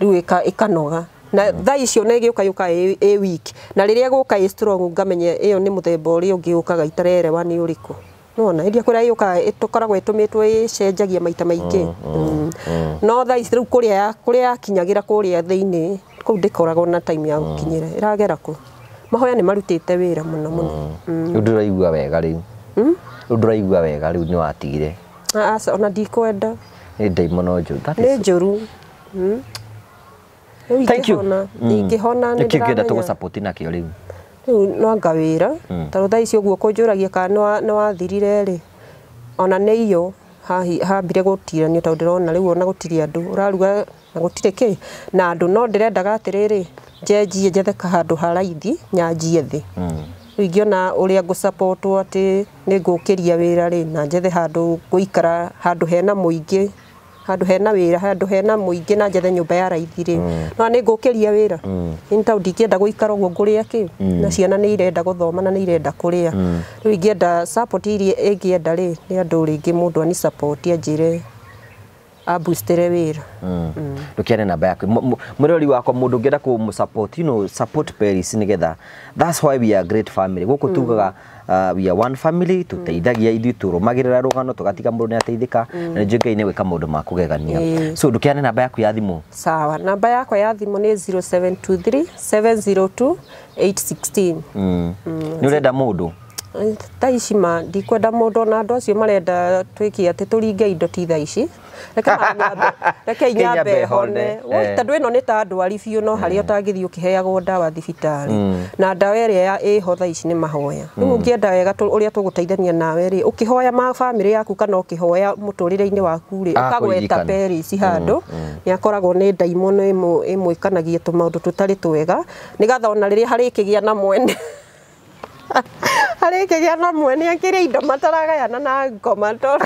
rä u ä kanoga na tha icio na ĩgĩũka yũka ĩ wiki na rĩrĩa gũka ĩ strong ngamenye ĩyo nĩ mũthemba ũrĩa ũngĩ ũkaga itarerewa nĩ ũrĩkũ nona iria kuria yuka itukoragwo itumitwo icenjagia maita maingi mm, mm, mm. no thaa ici riu kuria kuria kinyagira kuria thiini kuu ndikoragwo na time ya gukinyira iragera ku mahoya ni marutite wira muno muno riu nduraigua wega riu hmm? riu nduraigua wega riu ni watigire aca ona ndikwenda ni ndaimono njuru ni njuru hmm? thank you ingihona ni ndirakiu ngira tugucapoti nakio riu rä no anga wä ra hmm. tarå tha ici å guo kå njå ragia kana nä wathirire rä ona nä iyo hambire gå tiranio tondå ndä rona rä u ona gå tiri andå å raruga na gå tirä kä na andå no ndä rendaga atä rä rä njenjie njetheka handå ha raithi nyanjie thä hmm. rä u ingäona å rä a ngå atä nä ngå kä ria wä ra rä na njethe handå gå ikara handå hena må ingä handå hena wä ra handå hena må ingä na njethe nyå mba ya raithi rä mm. no nä ngå kä ria wä ra mm. nä tau enda gå ikara å guo ngå rä a kä mm. na ciana nä irenda gå thoma na nä irenda kå rä a rä u ingä enda iria ä ngä enda rä nä andå rä ngä må ndå anjä re abustere wira ndukiane mm. mm. namba yakwe murori wakwa mundu ngienda kumu support you know support Paris nigetha that's why we are great family guku mm. tugaga uh, we are one family tuteithagia ithu turumagirira rugano tugatiga mundu ni ateithika na jinga ine weka mundu makugegania so ndukiane namba yaku ya thimu sawa namba yakwa ya thimu ni 0723 702 816 ni urenda mundu ta ici ma ndikwenda mũndũ ona andũ acio marenda twĩke tå ringe indo ti tha ici rekei nyambe hone tondũ eh. ĩno nĩ ta ndwari biũ no harĩa mm. ũtangĩthiĩ ũkĩheagwo ndawa thibitarĩ mm. na ndawa ĩrĩa ĩho tha ici nĩ mahoya rĩu mm. ũngĩenda wega ũrĩa tũgũteithania nawe rĩ ũkĩhoya ma bamĩrĩ yaku kana ũkĩhoya mũtũrĩre-inĩ waku rĩ ũkagweta perici handũ nĩ akoragwo nĩ ndaimono ĩmwĩkanagia tũmaũndũ tũtarĩ twega nĩgetha ona rĩrĩa harĩkĩgĩa na mwene harä kä gä a na mwe nä akä rä a indo mataragayana na ngoma tondå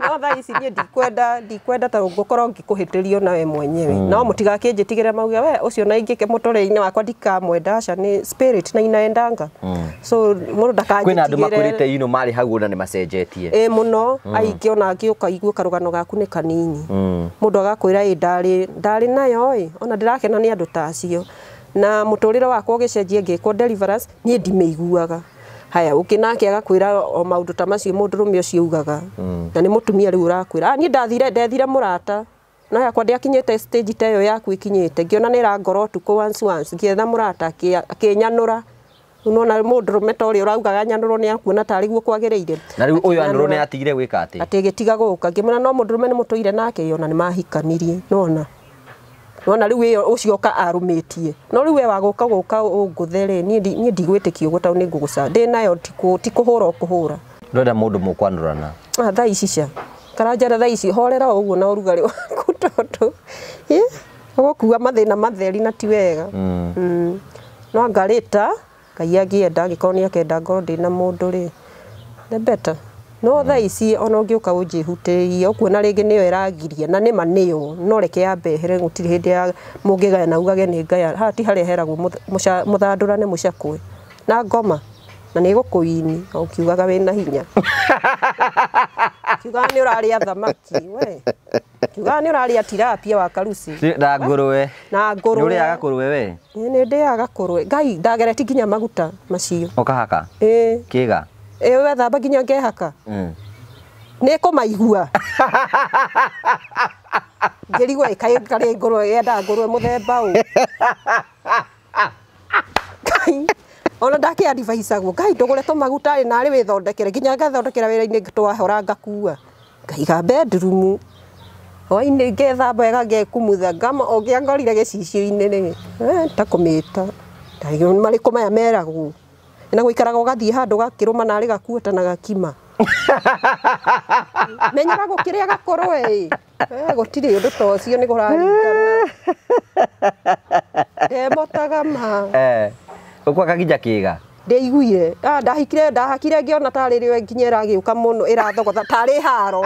no thaa ici niä ndikwenda ndikwenda tondå ngå korwo ngä kå hä tä rio nawe mwenyewe no må hmm. tigakä njä tigä re mauga we å cio naingä ke må tå rä inä wakwa ndikamwenda aca nä na inaendanga hmm. so må ndå ndakanjä tigä re makå rä te inå marä hau hmm. ona nä macenjetie ä må no aingä ona ngä å kaiguo karågano gaku nä kanini må ndå agakwä ra ä ndarä ndarä nayo ä ona ndä rakena nä andå ta acio na muturire wakwa ugicenjie ngikwo deliverance nie ndimiguaga haya ukinake agakwira o maundu ta macio mundurume ucio ugaga mm. na ni mutumia riu urakwira ah, ni ndathire ndethire murata no yakwa ndiakinyite stage ta yaku ikinyite ngiona ni rangoro ko once once ngietha murata akinyanura unona mundu rume ta uria uraugaga nyanuro ni akuona tari guo kwagireire na riu uyu anuro ni atigire gwika ati atigitiga guka ngimwira no mundu rume ni mutuire nake yona ni mahikanirie nona nona rä u å ka arå mä tie no rä u we wagå ka gå ka å ngå therä niä ndigwä tä kio gå tau nä ngå gå ca ndä nayo tiku hå ra kuhura kå hå mukwandurana ah thai ndå må kwanå rana ici ca karanjara horera å guo na å rugarä waku tondå ũgũkua mathĩna matheri na ti wega mm. Mm. no ngarĩta ngai angĩenda angĩkorwo nĩ akenda ngoro ndĩ na mũndũ rĩ nĩ better no tha ici ona ũngĩũka ũnjĩhutĩria ũkuona rĩngĩ nĩyo ĩragiria na nĩma nĩyo no reke yambehere hä ndä ya gaya na ugage nĩ ngaya haha ti harĩa heragwo mũthandũra må cakwe na ngoma na nä gå kå ini o kiugaga wä na hinya kiugaga nä å rarä a thamaki we kiugaga nä å rarä a tirapia wa karuci na ngå rwe na ngå rwe rä aga rwe we nä ndä aga kå rwe ngai ndagere ti nginya maguta macio å kahaka ä kä ga ä wethamba nginya ngehaka nä kå maigua ngä rigwo ä kaä ngarä ngå rwe yendaga ngå rwe må themba å ona ndakä advaicagwo ngai ndå gå re tå magutarä narä wä thondekere nginya ngathondekä ra wä ra twahora ngakua ngaiga bedrumu wainä ngethamba wega ngekumutha ngama o ngä angorire gä cicio-inä rä takå mä ta marä kå maya meragwo na guikaraga ugathii handu gakiruma nari gakuota na gakima menyera gå kä rä a gakorwo ä gå tirä å ndå ta cio nä gå raringana ndemotaga ma eh, gå kwaka nginya kä ga ndä iguire ah, ndahikire ndahakire ngä ona tarä rä o nginya ä ragä å ka må no ä rathogotha tarä haro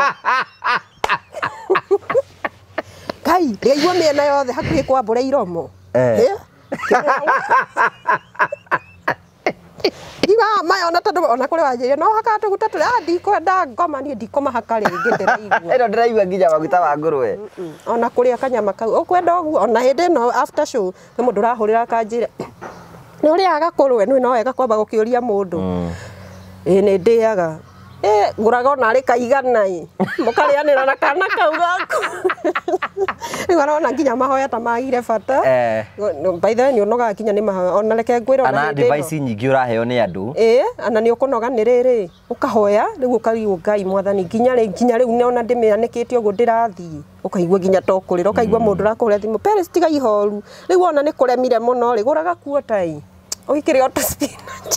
kai ndä aigua mä ena yothe hakuhä kwa mbå ra iromo eh ndiga maya ona tondu ona kuri wanjirie no haka tuguta turi a ah, ndikwenda ngoma niĩ ndikumahaka rĩngĩ ndĩraigua ĩno ndĩraigua nginya maguta ma ngũrwe ona kũrĩa kanyama kau ũkwenda ũguo ona hĩndĩ ĩno after show nĩ mũndũ ũrahũrĩra kanjĩra nĩ ũrĩaga kũrwe nĩ no wega kwamba gũkĩũria mũndũ mm. ĩĩ nĩ ndĩaga ä ngå raga ona rä kaigana må karä anä ra na kana kau gaku rä u arona nginya mahoya ta magire bata mbaithe nä å nogaga nginya nä mahoya ona reke ngwä rona nyingä å raheo nä andå ä ana nä å kå noga nä rä rä å kahoya rä u å karigwo ngai mwathani nginya rä u ona ndä mä anä kä te å guo ndä rathiä å kaigua nginya tokå rä ra å kaigua må hmm. ndå rakå hå rä a thimå tiga rä u ona nä kå remire må no rä gå raga kuota wikire oto spinach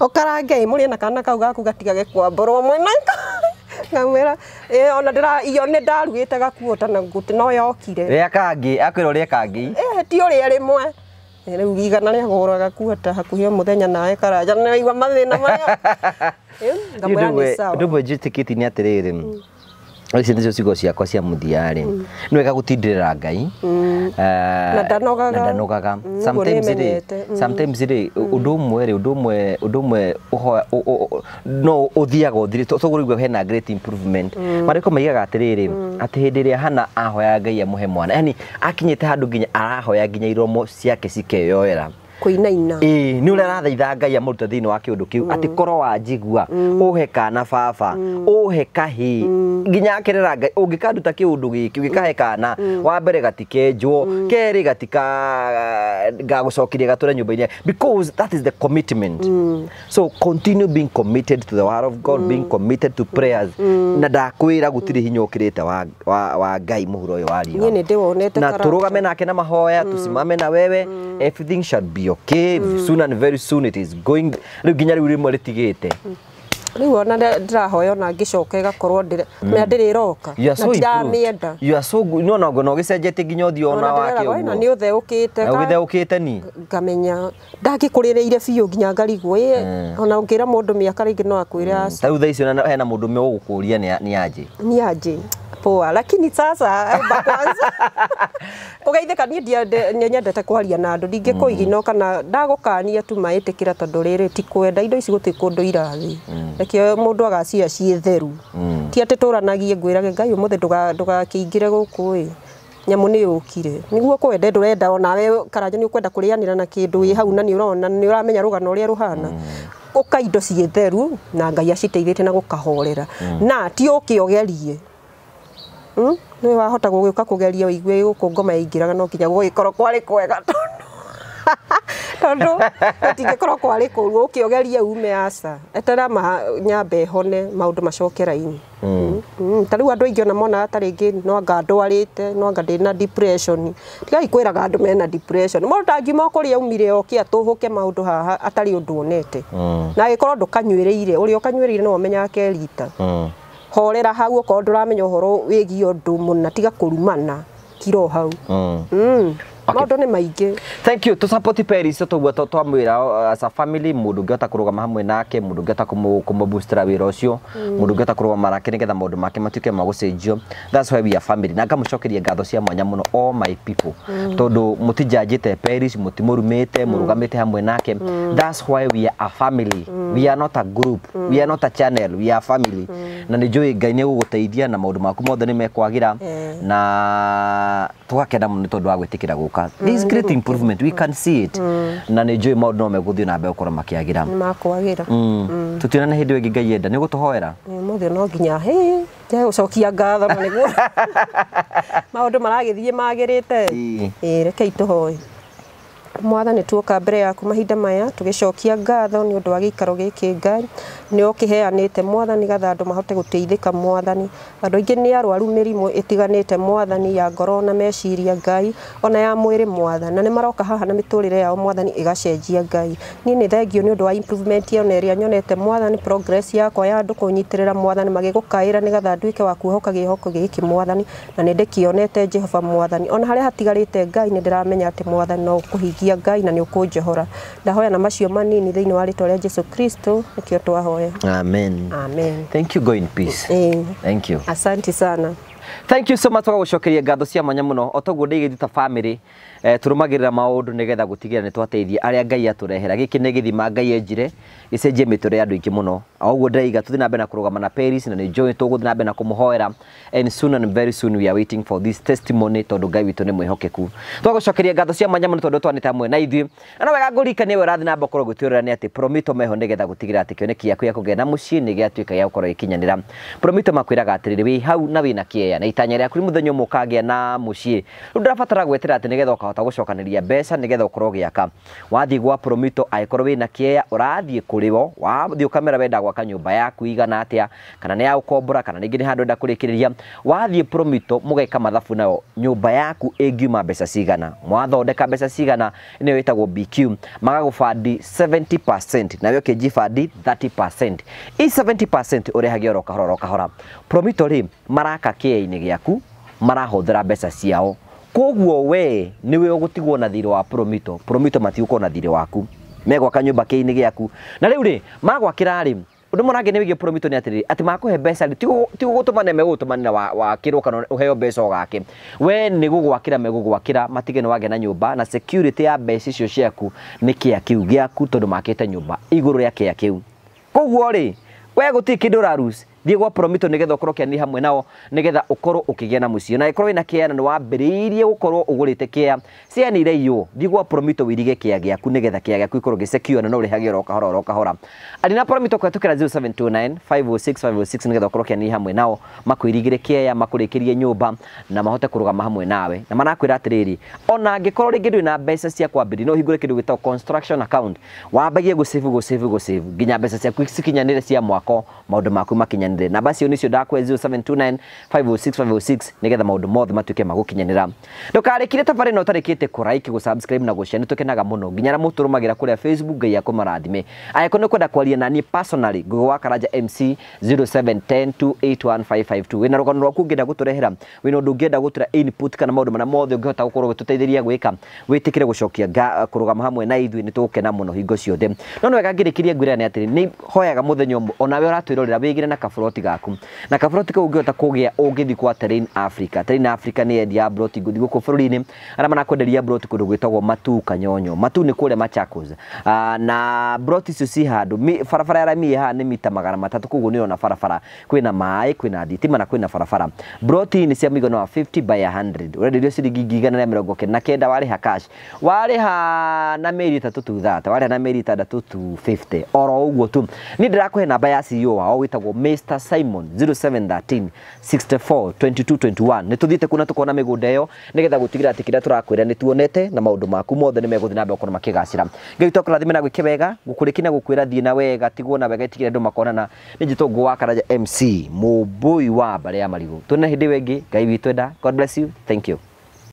ukarangei muri na kana kau gaku gatigage kwamborwo mwena ngamwira e ona ndira iyo ni ndarugite gakuota na nguti no yokire ria kangi akwira ria kangi eh ti uria rimwe riu igana ria gura gakuota hakuhi muthenya nae karaja na igwa mathina maria ngamwira ni sawa ndubu jitikitie ni atiriri mm ici nicio cigo ciakwa cia muthiarä mm. nä wega gå tindä rä ra ngai mm. eh, na ndanogaga sometimes rä å ndå å mwe rä å ndå å mwe no å thiaga å thirä rä igua hena great improvement mm. mariko maigaga atä rä rä atä hä ndä ä rä a hana ahoya ngai amå he mwana yani akinyä te handå nginya arahoya nginya iromo ciake cikeyoera kuinaina ä nä å rä a rathaitha ngai amaruta thä inä wa kä å ndå kä u mm. atä korwo wa njigua å mm. he kana baba å mm. he kahä nginya akerera ngai å ngä kanduta kä å ndå gä kä å ngä kahe kana wa mbere gatikenjwo kerä gatika gagå cokirie gatå re nyå mba because that is the commitment so continue being committed to the word of god being committed to prayers na ndakwä ra gå tirä hinya å kä rä te wa ngai må huro å yå wa riå na tå rå game nake na mahoya tå simame na wewe everything shall be your mm. soon and very soon it is going rä u nginya rä u rä mwe rä tigä te rä u ona ndä rahoya ona ngä coka ĩgakorwo mä mm. ndä rä roka na ndiramä enda nona ngona å gä cenjetie nginya å thiä ona wake å nä å theå kä te gä theå kä te ni ngamenya ndangä kå rä rä ire biå nginya ngarigwo mm. ona å ngä ra må ndå mä aka rä ngä no akwä re mm. ta u thaa hena må ndå mä å gå kå ria nä anjä nä anjä poa lakini sasa eh, bakwanza kwanza kugeithika niĩ nyendete kwaria na ndu ndingä kå mm. igino kana ndagåkania tu maä kira tondå rä ti kwenda indo ici guti kundu irathi mm. ndå mundu agacia må theru mm. ti atä turanagie ngwirage ngai å må thä ndågakä ingä re nyamu ni ukire kire niguo kwende ndurenda ona we karanjo ni ukwenda kurianira na kindu ndå wä hau na ni å rona nä å ramenya rå gano indo ciä theru na ngai aciteithä na gukahorera na ti å kä Hmm? nä wahota gå gä ka kå geria å igue gå kå ngoma yaingä raga no nginya gå gä korwo kwarä kwega tondå tingä korwo kwarä kå ru å kä ogerie ume aca etera nyambe hone maå ndå macoke raini hmm. Hmm. ta u andå aingä ona monaga ta ngä no ndwarä te no anga ndä na tigai kwä raga andå mena må ndå ndangiuma å kå rä a umire okä atå hå ke maå ndå haha atarä å ndå onete na agä korwo ndå kanyuä rä ire å rä a å kanyuä rä ire no omenya akerita horera hau okorwo ndå ramenya å horo wä gia å ndå må na tiga kå rumana kiro hau mm. Mm maundu ni maingi thank you to support Paris to to to twamwira uh, as a family mundu ngihota kurugama hamwe nake mundu kumu kumubustira wira ucio mundu ngihota kurugama nake nigetha maundu make matuike ma that's why we are family na ngamucokeria ngatho cia mwanya muno all my people hmm. tondu mutijanjite Paris mutimurumite murugamite hmm. hamwe nake hmm. that's why we are a family we are not a group we are not a channel we are family na ni njui ngai ni guguteithia na maundu maku mothe ni mekwagira eh. na tugakenda muno tondu wa gwitikira guka mm. is great improvement we can see it mm. na nä njå ä maå ndå no megå na be gå korwo makä agä ra makwagä ra mm. mm. tå tionane hä ndä ä ngä ngai enda nä gå tå hoera må thä no nginya njae gå cokia ngatho na nä guo maå ndå maragä thiä magä rä te rekei tå mwathani tuoka mbere yaku mahinda maya tũgĩcokia ngatho nĩ ũndũ wa gĩikaro gĩkĩ ngai nä okä te mwathani gatha andå mahote gå teithä ka mwathani andå aingä nä arwaru mä rimå ä te mwathani ya ngoro na meciria ngai ona ya mwä rä mwathani na nä maroka haha na mä tå rä re yao mwathani ä gacenjia ngai niä nä thengio nä å ndå wa ona ä rä a nyonete mwathani progress yakwa ya andå kå nyitä rä ra mwathani magä gå kaä ra nä gatha nduä ke wa kuohoka gä hoko gä kä mwathani na nä ndä kionete jehova mwathani ona harä a hatigarä te ngai nä ndä ramenya atä mwathani no kå hingia ngai na nä å kå njohora ndahoya na macio manini thä inä wa rä twa rä a jesu kristo nä kä o twahoya moyo. Amen. Amen. Thank you, go in peace. Eh. Thank you. Asante sana. Thank you so much kwa gucokeria ngatho cia mwanya muno otoguo ndigithu ta family Eh, turumagirira maundu nigetha gutigira ni twateithia aria ngai aturehera giki ni githima ngai enjire icenjie miture andu ingi muno oguo ndaiga tuthi na mbere na kurugama na Paris na ni joy tuguthi na mbere na kumuhoera and soon and very soon we are waiting for this testimony tondu ngai witu ni mwihokeku twagucokeria ngatho cia manya muno tondu twanita mwe na ithuĩ na wega ni we ũrathi na mbokoro gwĩtuĩrĩra ni ati promito meho nigetha gutigira ati kĩoneki gĩaku gĩa kũgĩa na ni nĩ gĩatuĩka gĩa gũkorwo gĩkinyanĩra promito makwĩraga atĩrĩrĩ wĩ hau na wĩna kĩea na itanya rĩaku rĩ mũthenya ũmwe ũkagĩa na mũciĩ rĩu ndũrabatara gwetera ati nigetha ũkahota ũkahota gũcokanĩria mbeca nĩgetha ũkorwo ũgĩaka wathiĩ gwa promito angĩkorwo wĩna kĩea ũrathiĩ kũrĩ o ukamera ũkamera wenda gwaka nyũmba yaku igana atia kana nĩ ya gũkombora kana rĩngĩ nĩ handũ enda kũrĩkĩrĩria wathiĩ promito mũgeka mathabu nayo nyũmba yaku ĩngiuma mbeca cigana mwathondeka mbeca cigana nĩyo ĩtagwo BQ magagũbandi 70% nawe ũkĩjibandi 30% i 70% ũrehage oro kahora oro kahora promito rĩ maraka kĩea-inĩ gĩaku marahũthĩra mbeca ciao koguo we niwe ugutigwo na thiri wa promito promito matiuko na thiri waku megwaka nyumba kiini giaku na riu ri magwakira ri undu mwe rangi ni wigie promito ni atiri ati makuhe mbeca ri ti gugutumane megugutumanira wakirwo kana uheo mbeca ugake we ni gugwakira megugwakira matige ni wage na nyumba na security ya mbeca icio ciaku ni kia kiu giaku tondu makite nyumba iguru ria kia kiu koguo ri we gutiri kindu urarus thiä gwa promito nä getha å korwo kä hamwe nao nä getha å korwo å kä gä na må ciå na ä korwo wä na kä ea na nä wambä rä irie gå korwo å gå rä te kä ea cianä iyå thiä gwa promito wä irige kä ea gä aku nä getha kä ea gä aku ikorwo gä cekio na no å roka hora roka hora arä na promito kå hetå kä ra 0729 nä getha å korwo kä hamwe nao makwä rigä rä kä ea makå rä kä rie nyå mba na mahote kå rå gama hamwe nawe na manakwä ra atä rä rä ona angä korwo rä ngä ndå na mbeca cia kwambä no hingå re kä ndå gä construction account wambagie gå gå gå nginya mbeca ciaku cikinyanä re cia mwako maå ndå maku makinyanä thä namba cio nä cio ndakwe 0729 506 506 nä getha maå ndå mothe matuä ke magåkinyanä ra ndåkarä kire tabarä na å tarä kä te na gå cia nä tå kenaga må no nginya arä a ra kå rä facebook ngai akå marathime angäkorwo nä kwenda kwaria naniä personally ngå wa karanja mc 0710281552 wä na rå gano rwaku ngä gå tå rehera wä na å ndå ngä input kana maå mana marä mothe å ngä hota gå korwo å gä tå teithä gwä ka hamwe na ithuä nä tå gå kena må no hingo ciothe no nä wega ngä rä kä ni ngwä rä ra nä hoyaga må thenya onawe å ratwä rorera wä gä re na kaba kaburoti gaku na kaburoti kau ũngĩhota kugia ungithi kwa Terrain Africa Terrain Africa ni yendia buroti ngũthi gũkũ bũrũri-inĩ arĩa marakwenderia buroti kũndũ gwĩtagwo Matu Kanyonyo Matu ni kũrĩa Machakos na buroti icio ci handũ barabara ya rami haha ni mita magana matatu koguo ni ũrona barabara kwĩna maĩ kwĩna thitima na kwĩna barabara buroti nĩ cia mũigana wa 50 by 100 ũrenderio ciringi igana rĩa mĩrongo kenda na kenda warĩha cash warĩha na meri tatu tu thata warĩha na meri tatu tu 50 oro ũguo tu niĩ ndĩrakũhe namba ya CEO wao wĩtagwo Mr Esther Simon 0713 64 22 21 kuna tukona kona mä gå nda ä yo nä getha gå na maå ndå maku mothe nä megå thiä na mbere korwo makä gacä ra ngai twakorwo rathime na gwä wega gå kå rä na gå kwä na wega tigwo na wega itigä re andå makonana nä njä tongå wa karaja mc må mbå wa mbarä ya marigå tå na hä ndä ä we ngai witwenda god bless you thank you